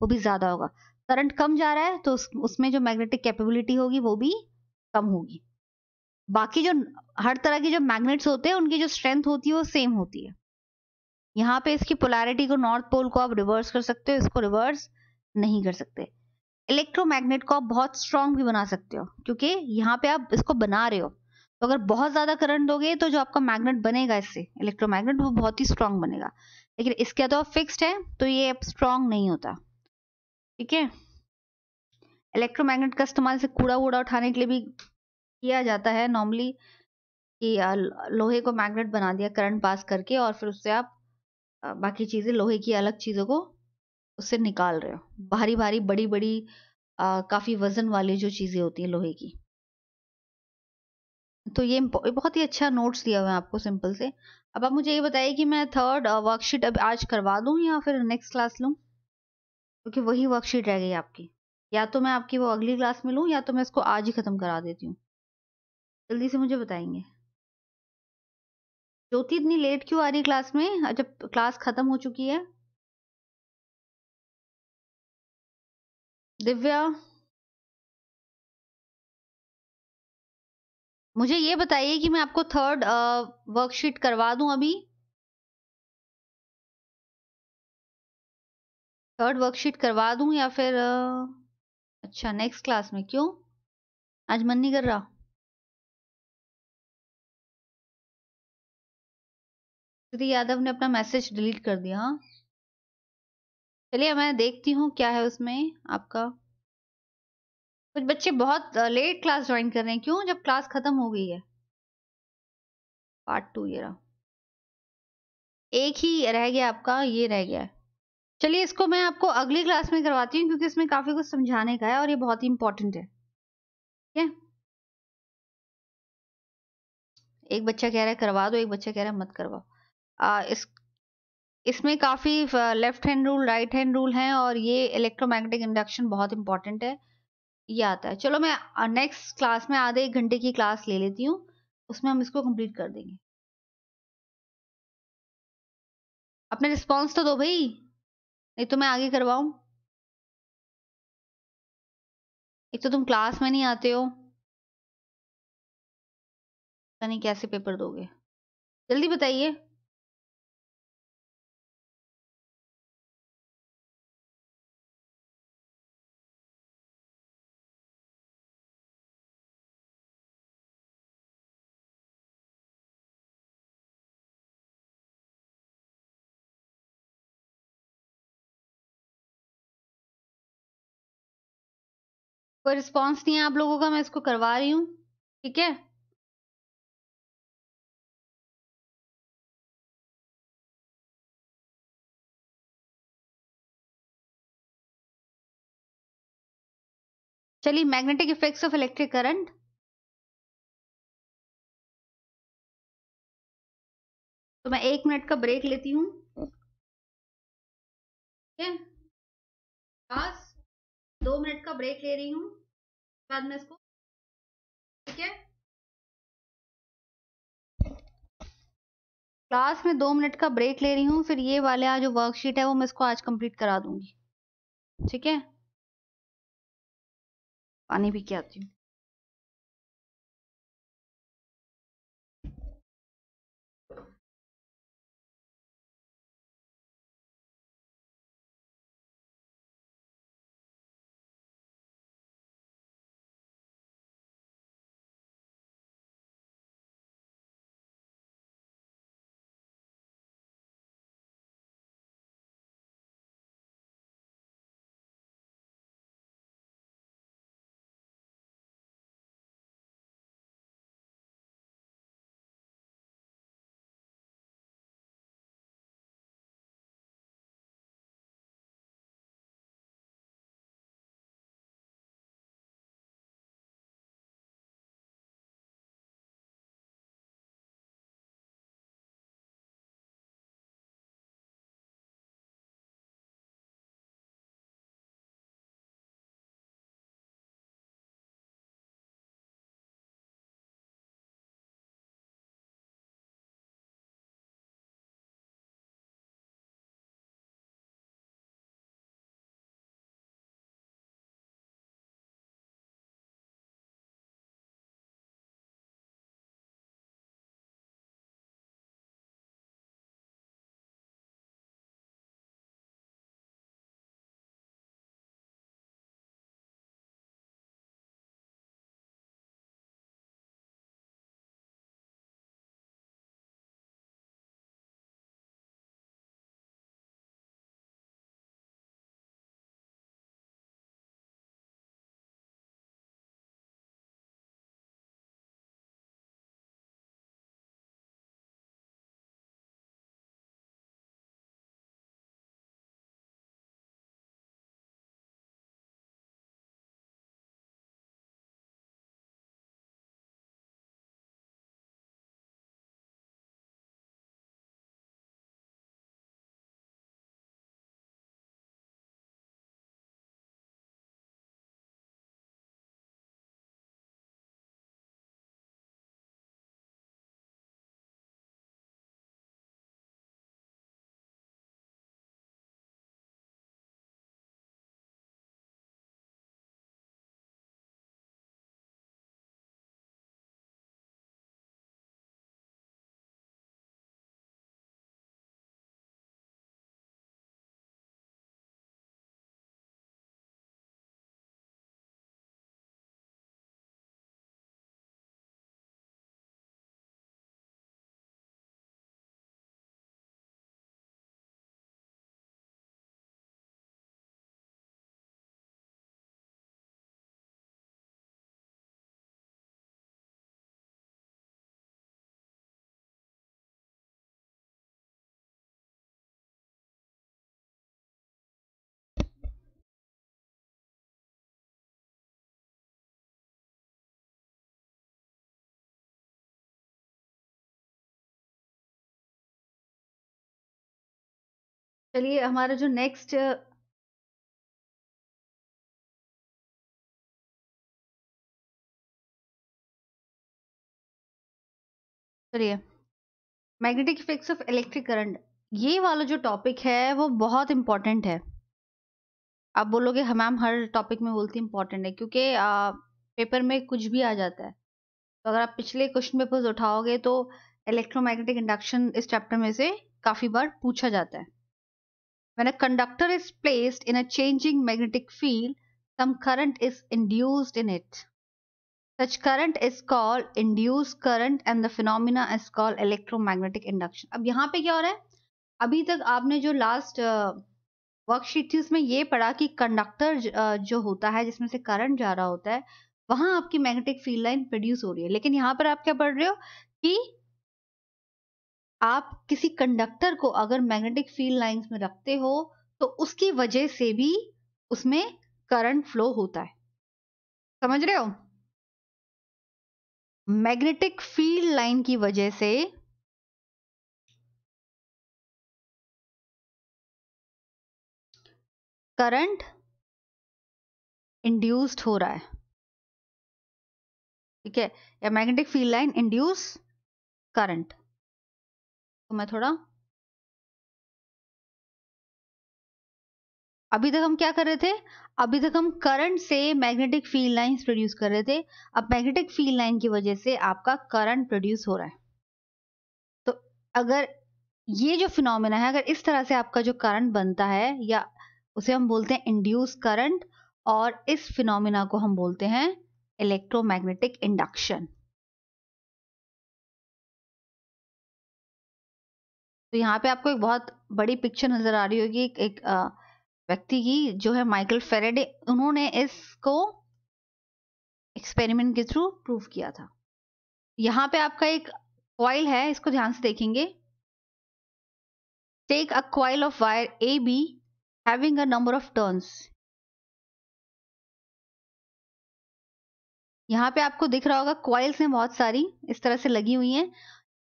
वो भी ज्यादा होगा करंट कम जा रहा है तो उस, उसमें जो मैग्नेटिक कैपेबिलिटी होगी वो भी कम होगी बाकी जो हर तरह की जो मैग्नेट्स होते हैं उनकी जो स्ट्रेंथ होती है वो सेम होती है यहाँ पे इसकी पोलैरिटी को नॉर्थ पोल को आप रिवर्स कर सकते हो इसको रिवर्स नहीं कर सकते इलेक्ट्रोमैग्नेट को आप बहुत स्ट्रांग भी बना सकते हो क्योंकि यहाँ पे आप इसको बना रहे हो तो अगर बहुत ज्यादा करंट दोगे तो जो आपका मैग्नेट बनेगा इससे इलेक्ट्रोमैग्नेट वो बहुत ही स्ट्रांग बनेगा लेकिन इसके तो फिक्स्ड है तो ये स्ट्रांग नहीं होता ठीक है इलेक्ट्रोमैग्नेट का इस्तेमाल से कूड़ा वूड़ा उठाने के लिए भी किया जाता है नॉर्मली कि लोहे को मैग्नेट बना दिया करंट पास करके और फिर उससे आप बाकी चीज़ें लोहे की अलग चीज़ों को उससे निकाल रहे हो भारी भारी बड़ी बड़ी काफ़ी वजन वाली जो चीज़ें होती हैं लोहे की तो ये बहुत ही अच्छा नोट्स दिया हुआ है आपको सिंपल से अब आप मुझे ये बताइए कि मैं थर्ड वर्कशीट अब आज करवा दूं या फिर नेक्स्ट क्लास लूं क्योंकि वही वर्कशीट रह गई आपकी या तो मैं आपकी वो अगली क्लास में लूँ या तो मैं इसको आज ही ख़त्म करा देती हूँ जल्दी से मुझे बताएंगे ज्योति इतनी लेट क्यों आ रही क्लास में अच्छा क्लास खत्म हो चुकी है दिव्या मुझे ये बताइए कि मैं आपको थर्ड वर्कशीट करवा दूं अभी थर्ड वर्कशीट करवा दूं या फिर आ, अच्छा नेक्स्ट क्लास में क्यों आज मन नहीं कर रहा श्री यादव ने अपना मैसेज डिलीट कर दिया चलिए मैं देखती हूँ क्या है उसमें आपका कुछ बच्चे बहुत लेट क्लास ज्वाइन कर रहे हैं क्यों जब क्लास खत्म हो गई है पार्ट टू ये रहा एक ही रह गया आपका ये रह गया चलिए इसको मैं आपको अगली क्लास में करवाती हूँ क्योंकि इसमें काफ़ी कुछ समझाने का है और ये बहुत ही इंपॉर्टेंट है ठीक है एक बच्चा कह रहा है करवा दो एक बच्चा कह रहा है मत करवाओ इस इसमें काफ़ी left hand rule right hand rule हैं और ये इलेक्ट्रोमैग्नेटिक इंडक्शन बहुत इंपॉर्टेंट है ये आता है चलो मैं नेक्स्ट क्लास में आधे एक घंटे की क्लास ले लेती हूँ उसमें हम इसको कंप्लीट कर देंगे अपने रिस्पॉन्स तो दो भाई नहीं तो मैं आगे करवाऊँ एक तो तुम क्लास में नहीं आते हो नहीं कैसे पेपर दोगे जल्दी बताइए कोई रिस्पॉन्स नहीं है आप लोगों का मैं इसको करवा रही हूँ ठीक है चलिए magnetic effects of electric current तो मैं एक मिनट का ब्रेक लेती हूँ ठीक है दो मिनट का ब्रेक ले रही हूँ बाद में इसको ठीक है क्लास में दो मिनट का ब्रेक ले रही हूँ फिर ये वाले जो वर्कशीट है वो मैं इसको आज कंप्लीट करा दूंगी ठीक है पानी भी के आती हूँ चलिए हमारा जो नेक्स्ट चलिए magnetic effects of electric current ये वाला जो टॉपिक है वो बहुत इम्पॉर्टेंट है आप बोलोगे हम हाँ मैम हर टॉपिक में बोलती इम्पॉर्टेंट है क्योंकि पेपर में कुछ भी आ जाता है तो अगर आप पिछले क्वेश्चन पेपर्स उठाओगे तो इलेक्ट्रोमैग्नेटिक इंडक्शन इस चैप्टर में से काफ़ी बार पूछा जाता है When a conductor is placed in a changing magnetic field, some current is induced in it. Such current is called induced current and the phenomena is called electromagnetic induction. ab yahan pe kya ho raha hai abhi tak aapne jo last uh, worksheet थी उसमें ये पढ़ा कि conductor जो होता है जिसमें से करंट जा रहा होता है वहां आपकी मैग्नेटिक फील्ड लाइन प्रोड्यूस हो रही है लेकिन यहाँ पर आप क्या पढ़ रहे हो कि आप किसी कंडक्टर को अगर मैग्नेटिक फील्ड लाइंस में रखते हो तो उसकी वजह से भी उसमें करंट फ्लो होता है समझ रहे हो मैग्नेटिक फील्ड लाइन की वजह से करंट इंड्यूस्ड हो रहा है ठीक है या magnetic field line induce current तो मैं थोड़ा अभी तक हम क्या कर रहे थे अभी तक हम करंट से मैग्नेटिक फील्ड लाइंस प्रोड्यूस कर रहे थे अब मैग्नेटिक फील्ड लाइन की वजह से आपका करंट प्रोड्यूस हो रहा है तो अगर ये जो फिनोमेना है अगर इस तरह से आपका जो करंट बनता है या उसे हम बोलते हैं इंड्यूस करंट और इस फिनोमेना को हम बोलते हैं इलेक्ट्रोमैग्नेटिक इंडक्शन तो यहाँ पे आपको एक बहुत बड़ी पिक्चर नजर आ रही होगी एक, एक व्यक्ति की जो है माइकल फेरेडे उन्होंने इसको एक्सपेरिमेंट के थ्रू प्रूव किया था यहाँ पे आपका एक क्वाइल है इसको ध्यान से देखेंगे take a coil of wire A B having a number of turns यहाँ पे आपको दिख रहा होगा क्वाइल्स हैं बहुत सारी इस तरह से लगी हुई हैं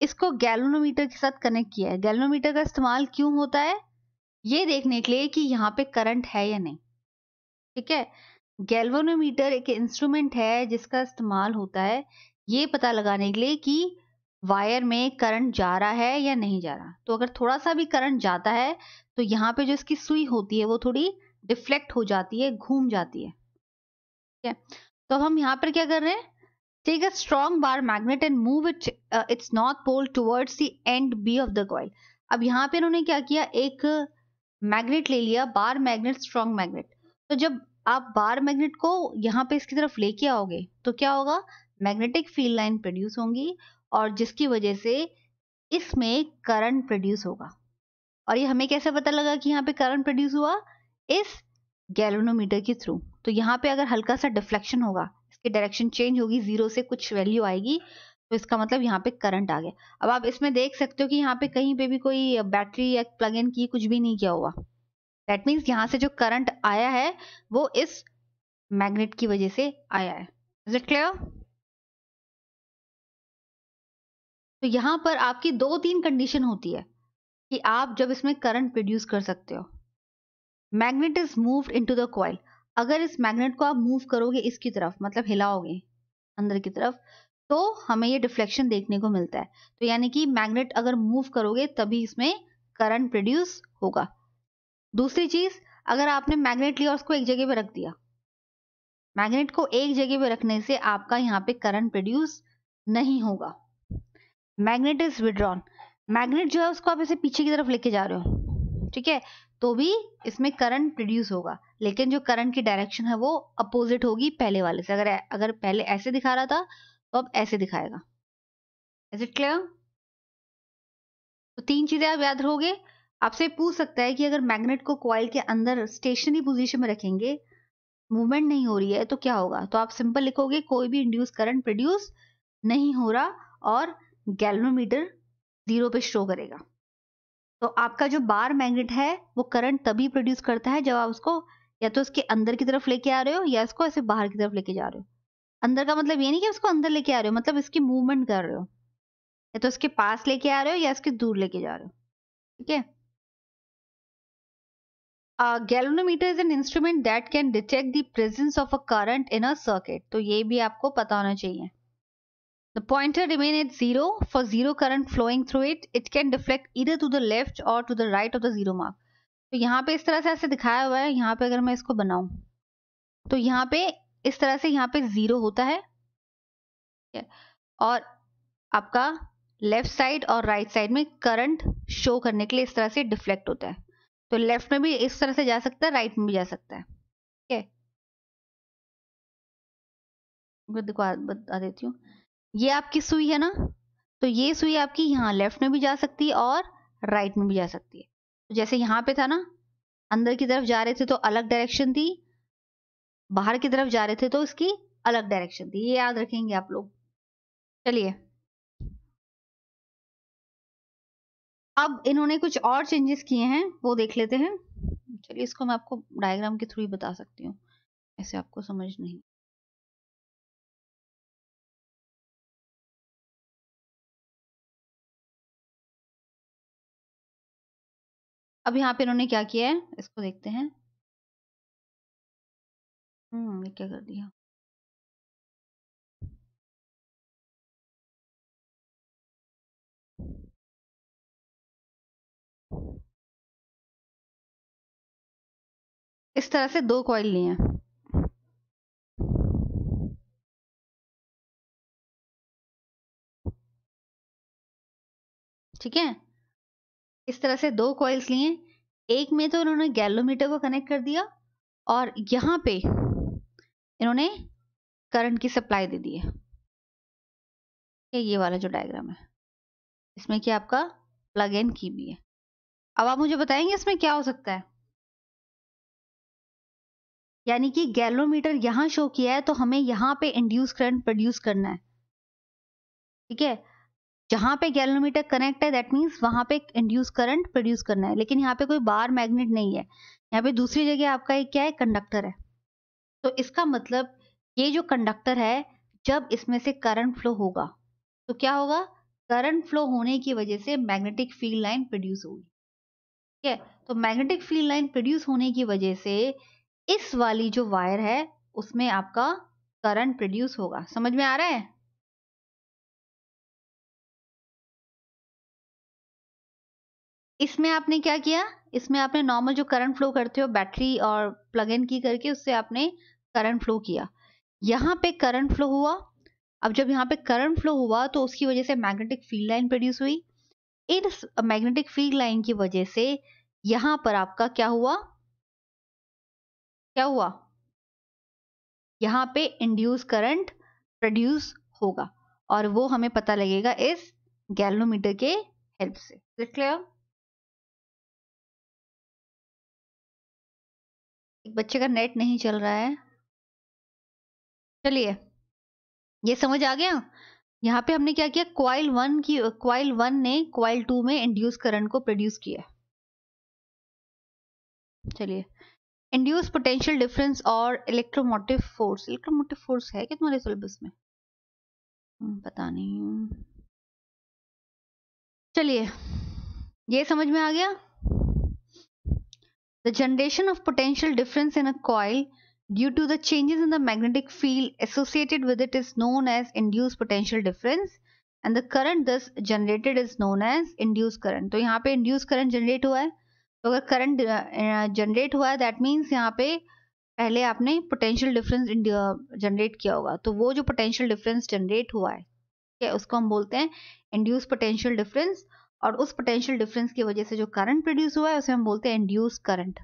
इसको गैलोनोमीटर के साथ कनेक्ट किया है गैलोनोमीटर का इस्तेमाल क्यों होता है ये देखने के लिए कि यहाँ पे करंट है या नहीं ठीक है गैल्वानोमीटर एक इंस्ट्रूमेंट है जिसका इस्तेमाल होता है ये पता लगाने के लिए कि वायर में करंट जा रहा है या नहीं जा रहा तो अगर थोड़ा सा भी करंट जाता है तो यहाँ पे जो इसकी सुई होती है वो थोड़ी डिफ्लेक्ट हो जाती है घूम जाती है ठीक है तो अब हम यहाँ पर क्या कर रहे हैं Take a strong bar magnet and move it uh, its north pole towards the end B of the coil. अब यहाँ पे इन्होंने क्या किया एक मैग्नेट ले लिया बार मैग्नेट स्ट्रॉन्ग मैग्नेट तो जब आप बार मैग्नेट को यहाँ पे इसकी तरफ लेके आओगे तो क्या होगा मैग्नेटिक फील्ड लाइन प्रोड्यूस होंगी और जिसकी वजह से इसमें करंट प्रोड्यूस होगा और ये हमें कैसे पता लगा कि यहाँ पे करंट प्रोड्यूस हुआ इस गैलोनोमीटर के थ्रू तो यहाँ पे अगर हल्का सा डिफ्लेक्शन होगा इसकी डायरेक्शन चेंज होगी जीरो से कुछ वैल्यू आएगी तो इसका मतलब यहाँ पे करंट आ गया अब आप इसमें देख सकते हो कि यहाँ पे कहीं पे भी कोई बैटरी या प्लग इन की कुछ भी नहीं किया हुआ दैट मीन्स यहाँ से जो करंट आया है वो इस मैग्नेट की वजह से आया है इज इट क्लियर तो यहाँ पर आपकी दो तीन कंडीशन होती है कि आप जब इसमें करंट प्रोड्यूस कर सकते हो magnet is moved into the coil अगर इस मैग्नेट को आप मूव करोगे इसकी तरफ मतलब हिलाओगे अंदर की तरफ तो हमें ये डिफ्लेक्शन देखने को मिलता है तो यानी कि मैग्नेट अगर मूव करोगे तभी इसमें करंट प्रोड्यूस होगा दूसरी चीज अगर आपने मैग्नेट लिया उसको एक जगह पे रख दिया मैग्नेट को एक जगह पे रखने से आपका यहाँ पे करंट प्रोड्यूस नहीं होगा मैग्नेट इज विड्रॉन मैग्नेट जो है उसको आप इसे पीछे की तरफ लेके जा रहे हो ठीक है तो भी इसमें करंट प्रोड्यूस होगा लेकिन जो करंट की डायरेक्शन है वो अपोजिट होगी पहले वाले से अगर अगर पहले ऐसे दिखा रहा था तो अब ऐसे दिखाएगा इज इट क्लियर तो तीन चीजें आप याद रहोगे आपसे पूछ सकता है कि अगर मैग्नेट को क्वाइल के अंदर स्टेशनरी पोजीशन में रखेंगे मूवमेंट नहीं हो रही है तो क्या होगा तो आप सिंपल लिखोगे कोई भी इंड्यूस करंट प्रोड्यूस नहीं हो रहा और गैलोमीटर जीरो पे शो करेगा तो आपका जो बार मैग्नेट है वो करंट तभी प्रोड्यूस करता है जब आप उसको या तो उसके अंदर की तरफ लेके आ रहे हो या इसको ऐसे बाहर की तरफ लेके जा रहे हो अंदर का मतलब ये नहीं कि उसको अंदर लेके आ रहे हो मतलब इसकी मूवमेंट कर रहे हो या तो इसके पास लेके आ रहे हो या इसके दूर लेके जा रहे हो ठीक है galvanometer is an instrument that can detect the presence of a current in a circuit तो ये भी आपको पता होना चाहिए The pointer remain at zero. for zero current flowing through it. It can deflect either to the left or to the right of the zero mark. तो यहाँ पे इस तरह से ऐसे दिखाया हुआ है यहाँ पे अगर मैं इसको बनाऊ तो यहाँ पे इस तरह से यहाँ पे जीरो होता है और आपका लेफ्ट साइड और राइट right साइड में करंट शो करने के लिए इस तरह से डिफ्लेक्ट होता है तो लेफ्ट में भी इस तरह से जा सकता है राइट में भी जा सकता है ठीक है बता देती हूँ ये आपकी सुई है ना तो ये सुई आपकी यहाँ लेफ्ट में भी जा सकती है और राइट में भी जा सकती है तो जैसे यहाँ पे था ना अंदर की तरफ जा रहे थे तो अलग डायरेक्शन थी बाहर की तरफ जा रहे थे तो इसकी अलग डायरेक्शन थी ये याद रखेंगे आप लोग चलिए अब इन्होंने कुछ और चेंजेस किए हैं वो देख लेते हैं चलिए इसको मैं आपको डायग्राम के थ्रू ही बता सकती हूँ ऐसे आपको समझ नहीं अब यहाँ पे इन्होंने क्या किया है इसको देखते हैं हम्म क्या कर दिया इस तरह से दो कॉइल लिए हैं ठीक है इस तरह से दो कॉइल्स लिए एक में तो इन्होंने गैलोमीटर को कनेक्ट कर दिया और यहां पे इन्होंने करंट की सप्लाई दे दी है ये वाला जो डायग्राम है इसमें क्या आपका प्लग इन की भी है अब आप मुझे बताएंगे इसमें क्या हो सकता है यानी कि गैलोमीटर यहां शो किया है तो हमें यहाँ पे इंड्यूस करंट प्रोड्यूस करना है ठीक है जहां पे गैलोमीटर कनेक्ट है दैट मीन्स वहां पे इंड्यूस करंट प्रोड्यूस करना है लेकिन यहाँ पे कोई बार मैग्नेट नहीं है यहाँ पे दूसरी जगह आपका एक क्या है कंडक्टर है तो इसका मतलब ये जो कंडक्टर है जब इसमें से करंट फ्लो होगा तो क्या होगा करंट फ्लो होने की वजह से मैग्नेटिक फील्ड लाइन प्रोड्यूस होगी ठीक है तो मैग्नेटिक फील्ड लाइन प्रोड्यूस होने की वजह से इस वाली जो वायर है उसमें आपका करंट प्रोड्यूस होगा समझ में आ रहा है इसमें आपने क्या किया इसमें आपने नॉर्मल जो करंट फ्लो करते हो बैटरी और प्लग इन की करके उससे आपने करंट फ्लो किया यहाँ पे करंट फ्लो हुआ अब जब यहाँ पे करंट फ्लो हुआ तो उसकी वजह से मैग्नेटिक फील्ड लाइन प्रोड्यूस हुई इन मैग्नेटिक फील्ड लाइन की वजह से यहां पर आपका क्या हुआ क्या हुआ यहाँ पे इंड्यूस करंट प्रोड्यूस होगा और वो हमें पता लगेगा इस गैलोमीटर के हेल्प से क्लियर बच्चे का नेट नहीं चल रहा है चलिए ये समझ आ गया यहाँ पे हमने क्या किया क्वाइल वन की क्वाइल वन ने क्वाइल टू में इंड्यूस करंट को प्रोड्यूस किया चलिए इंड्यूस पोटेंशियल डिफरेंस और इलेक्ट्रोमोटिव फोर्स इलेक्ट्रोमोटिव फोर्स है क्या तुम्हारे सिलेबस में हम्म, पता नहीं चलिए ये समझ में आ गया The generation of potential difference in a coil due to the changes in the magnetic field associated with it is known as induced potential difference and the current thus generated is known as induced current. तो यहाँ पे induced current generate हुआ है तो अगर current generate हुआ है that means यहाँ पे पहले आपने potential difference generate किया होगा तो वो जो potential difference generate हुआ है क्या उसको हम बोलते हैं induced potential difference और उस पोटेंशियल डिफरेंस की वजह से जो करंट प्रोड्यूस हुआ है उसे हम बोलते हैं induce current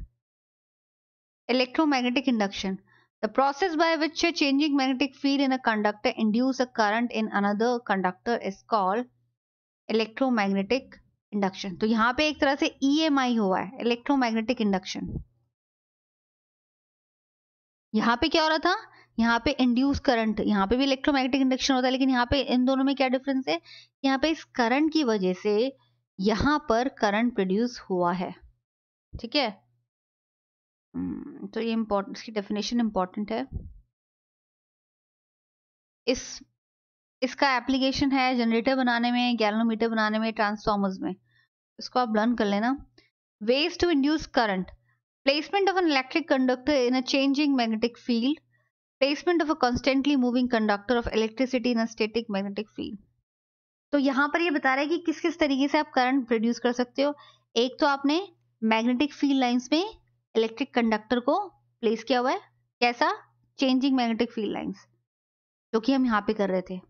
electromagnetic induction the process by which a changing magnetic field in a conductor induce a current in another conductor is called electromagnetic induction तो यहां पे एक तरह से ई एम आई हुआ है इलेक्ट्रोमैग्नेटिक इंडक्शन यहाँ पे क्या हो रहा था यहाँ पे इंड्यूस करंट यहाँ पे भी इलेक्ट्रोमैग्नेटिक इंडक्शन होता है लेकिन यहाँ पे इन दोनों में क्या डिफरेंस है यहाँ पे इस करंट की वजह से यहां पर करंट प्रोड्यूस हुआ है ठीक है हम्म, तो ये इंपॉर्टेंट इसकी डेफिनेशन इंपॉर्टेंट है इस इसका एप्लीकेशन है जनरेटर बनाने में गैलोमीटर बनाने में ट्रांसफॉर्मर्स में इसको आप लर्न कर लेना ways to induce current placement of an electric conductor in a changing magnetic field placement of a constantly moving conductor of electricity in a static magnetic field तो यहाँ पर ये यह बता रहा है कि किस किस तरीके से आप करंट प्रोड्यूस कर सकते हो एक तो आपने मैग्नेटिक फील्ड लाइंस में इलेक्ट्रिक कंडक्टर को प्लेस किया हुआ है कैसा चेंजिंग मैग्नेटिक फील्ड लाइंस जो कि हम यहाँ पे कर रहे थे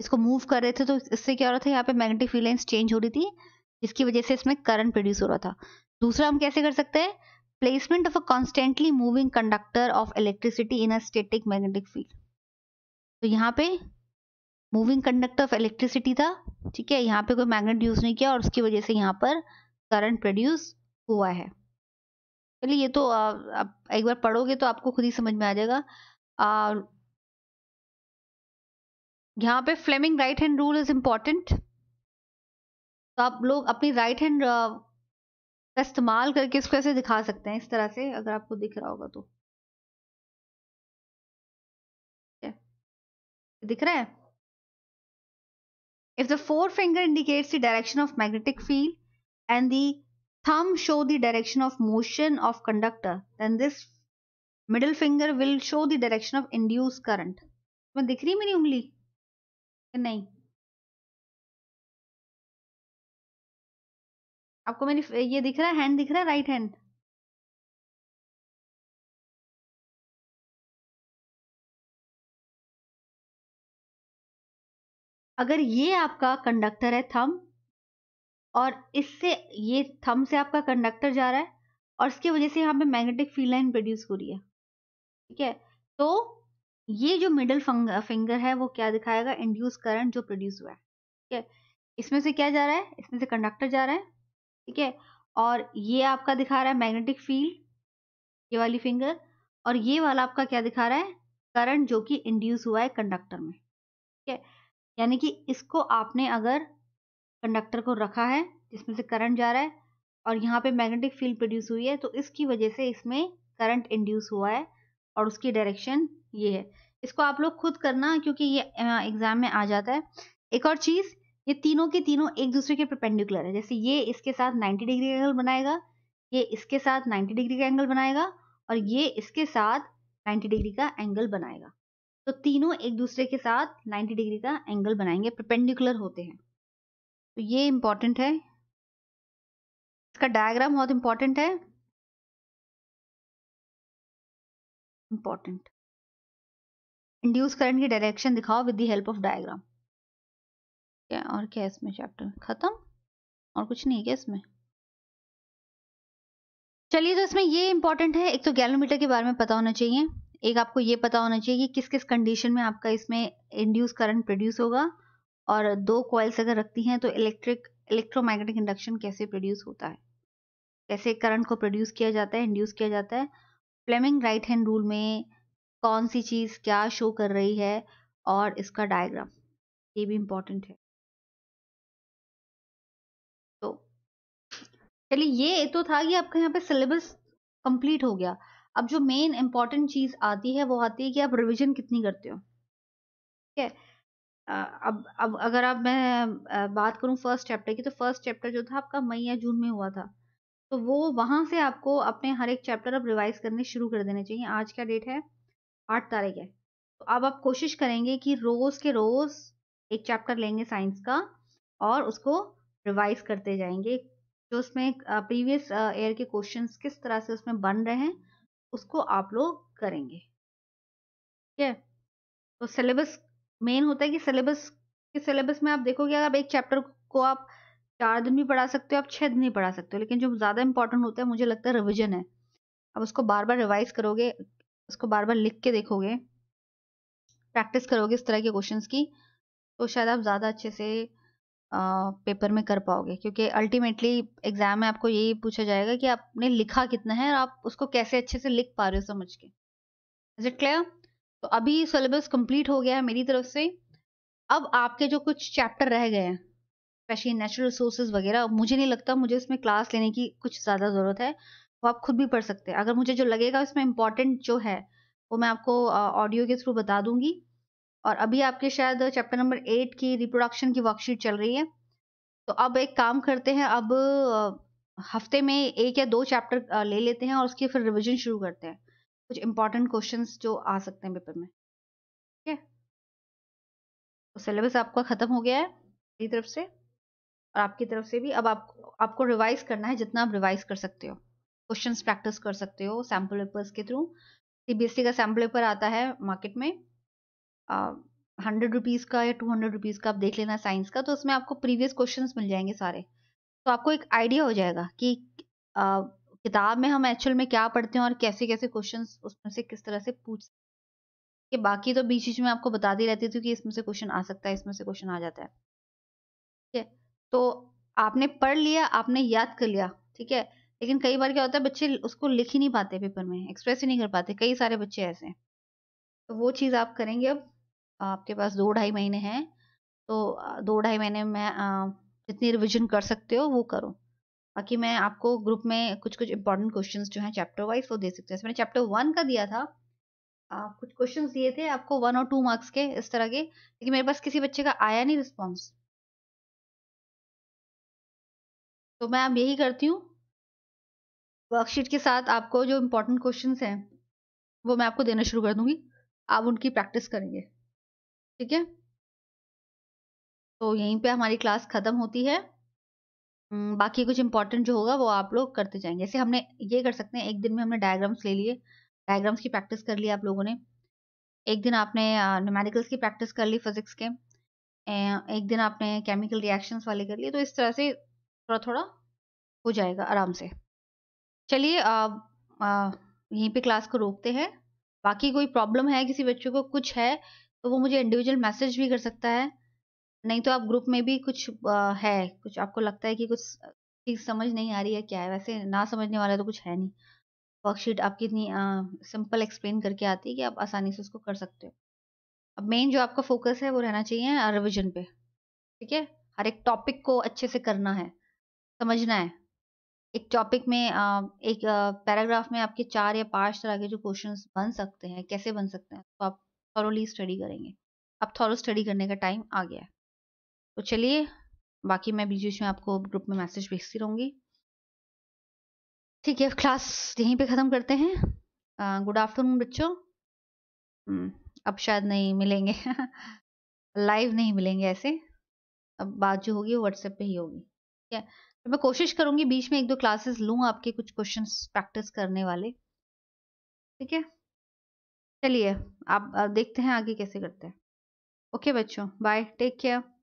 इसको मूव कर रहे थे तो इससे क्या हो रहा था यहाँ पे मैग्नेटिक फील्ड लाइन्स चेंज हो रही थी जिसकी वजह से इसमें करंट प्रोड्यूस हो रहा था दूसरा हम कैसे कर सकते हैं placement of a constantly moving conductor of electricity in a static magnetic field तो यहाँ पे मूविंग कंडक्ट ऑफ इलेक्ट्रिसिटी था ठीक है यहाँ पे कोई मैग्नेट यूज नहीं किया और उसकी वजह से यहाँ पर करंट प्रोड्यूस हुआ है चलिए ये तो आप एक बार पढ़ोगे तो आपको खुद ही समझ में आ जाएगा यहाँ पे Fleming right hand rule is important तो आप लोग अपनी राइट हैंड का इस्तेमाल करके इसको ऐसे दिखा सकते हैं इस तरह से अगर आपको दिख रहा होगा तो दिख रहा है If the forefinger indicates the direction of magnetic field and the thumb show the direction of motion of conductor, then this middle finger will show the direction of induced current. मैं दिख रही मेरी उंगली नहीं आपको मेरी ये दिख रहा है हैंड दिख रहा है राइट हैंड अगर ये आपका कंडक्टर है थम और इससे ये थम से आपका कंडक्टर जा रहा है और इसकी वजह से यहाँ पे मैग्नेटिक फील्ड लाइन प्रोड्यूस हो रही है ठीक है तो ये जो मिडल फिंगर है वो क्या दिखाएगा इंड्यूस करंट जो प्रोड्यूस हुआ है ठीक है इसमें से क्या जा रहा है इसमें से कंडक्टर जा रहा है ठीक है और ये आपका दिखा रहा है मैग्नेटिक फील्ड ये वाली फिंगर और ये वाला आपका क्या दिखा रहा है करंट जो कि इंड्यूस हुआ है कंडक्टर में ठीक है यानी कि इसको आपने अगर कंडक्टर को रखा है जिसमें से करंट जा रहा है और यहाँ पे मैग्नेटिक फील्ड प्रोड्यूस हुई है तो इसकी वजह से इसमें करंट इंड्यूस हुआ है और उसकी डायरेक्शन ये है इसको आप लोग खुद करना क्योंकि ये एग्जाम में आ जाता है एक और चीज़ ये तीनों के तीनों एक दूसरे के परपेंडिकुलर है जैसे ये इसके साथ नाइन्टी डिग्री एंगल बनाएगा ये इसके साथ नाइन्टी डिग्री का एंगल बनाएगा और ये इसके साथ नाइन्टी डिग्री का एंगल बनाएगा तो तीनों एक दूसरे के साथ 90 डिग्री का एंगल बनाएंगे परपेंडिकुलर होते हैं तो ये इम्पॉर्टेंट है इसका डायग्राम बहुत इम्पॉर्टेंट है इम्पॉर्टेंट इंड्यूस करंट की डायरेक्शन दिखाओ with the help of diagram क्या और क्या है इसमें चैप्टर खत्म और कुछ नहीं है क्या इसमें चलिए तो इसमें ये इंपॉर्टेंट है एक तो गैलोमीटर के बारे में पता होना चाहिए एक आपको ये पता होना चाहिए कि किस किस कंडीशन में आपका इसमें इंड्यूस करंट प्रोड्यूस होगा और दो कॉइल्स अगर रखती हैं तो इलेक्ट्रिक इलेक्ट्रोमैग्नेटिक इंडक्शन कैसे प्रोड्यूस होता है कैसे करंट को प्रोड्यूस किया जाता है इंड्यूस किया जाता है फ्लेमिंग राइट हैंड रूल में कौन सी चीज़ क्या शो कर रही है और इसका डायग्राम ये भी इम्पोर्टेंट है तो चलिए ये तो था कि आपका यहाँ पे सिलेबस कंप्लीट हो गया अब जो मेन इंपॉर्टेंट चीज आती है वो आती है कि आप रिविजन कितनी करते हो ठीक है अब अब अगर आप मैं बात करूं फर्स्ट चैप्टर की तो फर्स्ट चैप्टर जो था आपका मई या जून में हुआ था तो वो वहां से आपको अपने हर एक चैप्टर अब रिवाइज करने शुरू कर देने चाहिए आज क्या डेट है आठ तारीख है तो अब आप कोशिश करेंगे कि रोज के रोज एक चैप्टर लेंगे साइंस का और उसको रिवाइज करते जाएंगे जो उसमें प्रीवियस ईयर के क्वेश्चंस किस तरह से उसमें बन रहे हैं उसको आप लोग करेंगे ठीक है तो सिलेबस मेन होता है कि सिलेबस के सिलेबस में आप देखोगे अगर आप एक चैप्टर को आप चार दिन भी पढ़ा सकते हो आप छः दिन भी पढ़ा सकते हो लेकिन जो ज़्यादा इंपॉर्टेंट होता है मुझे लगता है रिविजन है आप उसको बार बार रिवाइज करोगे उसको बार बार लिख के देखोगे प्रैक्टिस करोगे इस तरह के क्वेश्चन की तो शायद आप ज़्यादा अच्छे से पेपर में कर पाओगे क्योंकि अल्टीमेटली एग्जाम में आपको यही पूछा जाएगा कि आपने लिखा कितना है और आप उसको कैसे अच्छे से लिख पा रहे हो समझ के इज इट क्लियर तो अभी सिलेबस कंप्लीट हो गया है मेरी तरफ से अब आपके जो कुछ चैप्टर रह गए हैं स्पेशली नेचुरल रिसोर्सेज वगैरह मुझे नहीं लगता मुझे इसमें क्लास लेने की कुछ ज़्यादा ज़रूरत है वो आप खुद भी पढ़ सकते हैं अगर मुझे जो लगेगा इसमें इंपॉर्टेंट जो है वो मैं आपको ऑडियो के थ्रू बता दूंगी और अभी आपके शायद चैप्टर नंबर एट की रिप्रोडक्शन की वर्कशीट चल रही है तो अब एक काम करते हैं अब हफ्ते में एक या दो चैप्टर ले लेते हैं और उसकी फिर रिविजन शुरू करते हैं कुछ इंपॉर्टेंट क्वेश्चंस जो आ सकते हैं पेपर में ठीक है तो सिलेबस आपका ख़त्म हो गया है मेरी तरफ से और आपकी तरफ से भी अब आप, आपको रिवाइज करना है जितना आप रिवाइज कर सकते हो क्वेश्चंस प्रैक्टिस कर सकते हो सैम्पल पेपर्स के थ्रू सीबीएसई e का सैम्पल पेपर आता है मार्केट में हंड्रेड रुपीज़ का या टू हंड्रेड रुपीज़ का आप देख लेना साइंस का तो उसमें आपको प्रीवियस क्वेश्चंस मिल जाएंगे सारे तो आपको एक आइडिया हो जाएगा कि किताब में हम एक्चुअल में क्या पढ़ते हैं और कैसे कैसे क्वेश्चन उसमें से किस तरह से पूछ कि बाकी तो बीच बीच में आपको बताती रहती थी कि इसमें से क्वेश्चन आ सकता है इसमें से क्वेश्चन आ जाता है ठीक है तो आपने पढ़ लिया आपने याद कर लिया ठीक है लेकिन कई बार क्या होता है बच्चे उसको लिख ही नहीं पाते पेपर में एक्सप्रेस ही नहीं कर पाते कई सारे बच्चे ऐसे हैं तो वो चीज़ आप करेंगे अब आपके पास दो ढाई महीने हैं तो दो ढाई महीने में जितनी रिविजन कर सकते हो वो करो बाकी मैं आपको ग्रुप में कुछ कुछ इंपॉर्टेंट क्वेश्चन जो हैं चैप्टर वाइज वो दे सकते हैं मैंने चैप्टर वन का दिया था आ, कुछ क्वेश्चन दिए थे आपको वन और टू मार्क्स के इस तरह के लेकिन मेरे पास किसी बच्चे का आया नहीं रिस्पॉन्स तो मैं अब यही करती हूँ वर्कशीट के साथ आपको जो इम्पोर्टेंट क्वेश्चंस हैं वो मैं आपको देना शुरू कर दूंगी आप उनकी प्रैक्टिस करेंगे ठीक है तो यहीं पे हमारी क्लास ख़त्म होती है बाकी कुछ इंपॉर्टेंट जो होगा वो आप लोग करते जाएंगे जैसे हमने ये कर सकते हैं एक दिन में हमने डायग्राम्स ले लिए डायग्राम्स की प्रैक्टिस कर ली आप लोगों ने एक दिन आपने न्यूमेरिकल्स की प्रैक्टिस कर ली फिजिक्स के एक दिन आपने केमिकल रिएक्शंस वाले कर लिए तो इस तरह से थोड़ा थोड़ा हो जाएगा आराम से चलिए यहीं पे क्लास को रोकते हैं बाकी कोई प्रॉब्लम है किसी बच्चों को कुछ है तो वो मुझे इंडिविजुअल मैसेज भी कर सकता है नहीं तो आप ग्रुप में भी कुछ आ, है कुछ आपको लगता है कि कुछ चीज समझ नहीं आ रही है क्या है वैसे ना समझने वाला तो कुछ है नहीं वर्कशीट आपकी इतनी सिंपल एक्सप्लेन करके आती है कि आप आसानी से उसको कर सकते हो अब मेन जो आपका फोकस है वो रहना चाहिए रिविजन पे ठीक है हर एक टॉपिक को अच्छे से करना है समझना है एक टॉपिक में आ, एक पैराग्राफ में आपके चार या पांच तरह के जो क्वेश्चंस बन सकते हैं कैसे बन सकते हैं तो आप थॉरोली स्टडी करेंगे अब थॉरो स्टडी करने का टाइम आ गया तो चलिए बाकी मैं बीच में आपको ग्रुप में मैसेज भेजती रहूंगी ठीक है क्लास यहीं पे ख़त्म करते हैं गुड आफ्टरनून बच्चों हम्म, अब शायद नहीं मिलेंगे लाइव [laughs] नहीं मिलेंगे ऐसे अब बात जो होगी वो व्हाट्सएप पे ही होगी ठीक है तो मैं कोशिश करूंगी बीच में एक दो क्लासेस लूँ आपके कुछ क्वेश्चन प्रैक्टिस करने वाले ठीक है चलिए आप देखते हैं आगे कैसे करते हैं ओके बच्चों बाय टेक केयर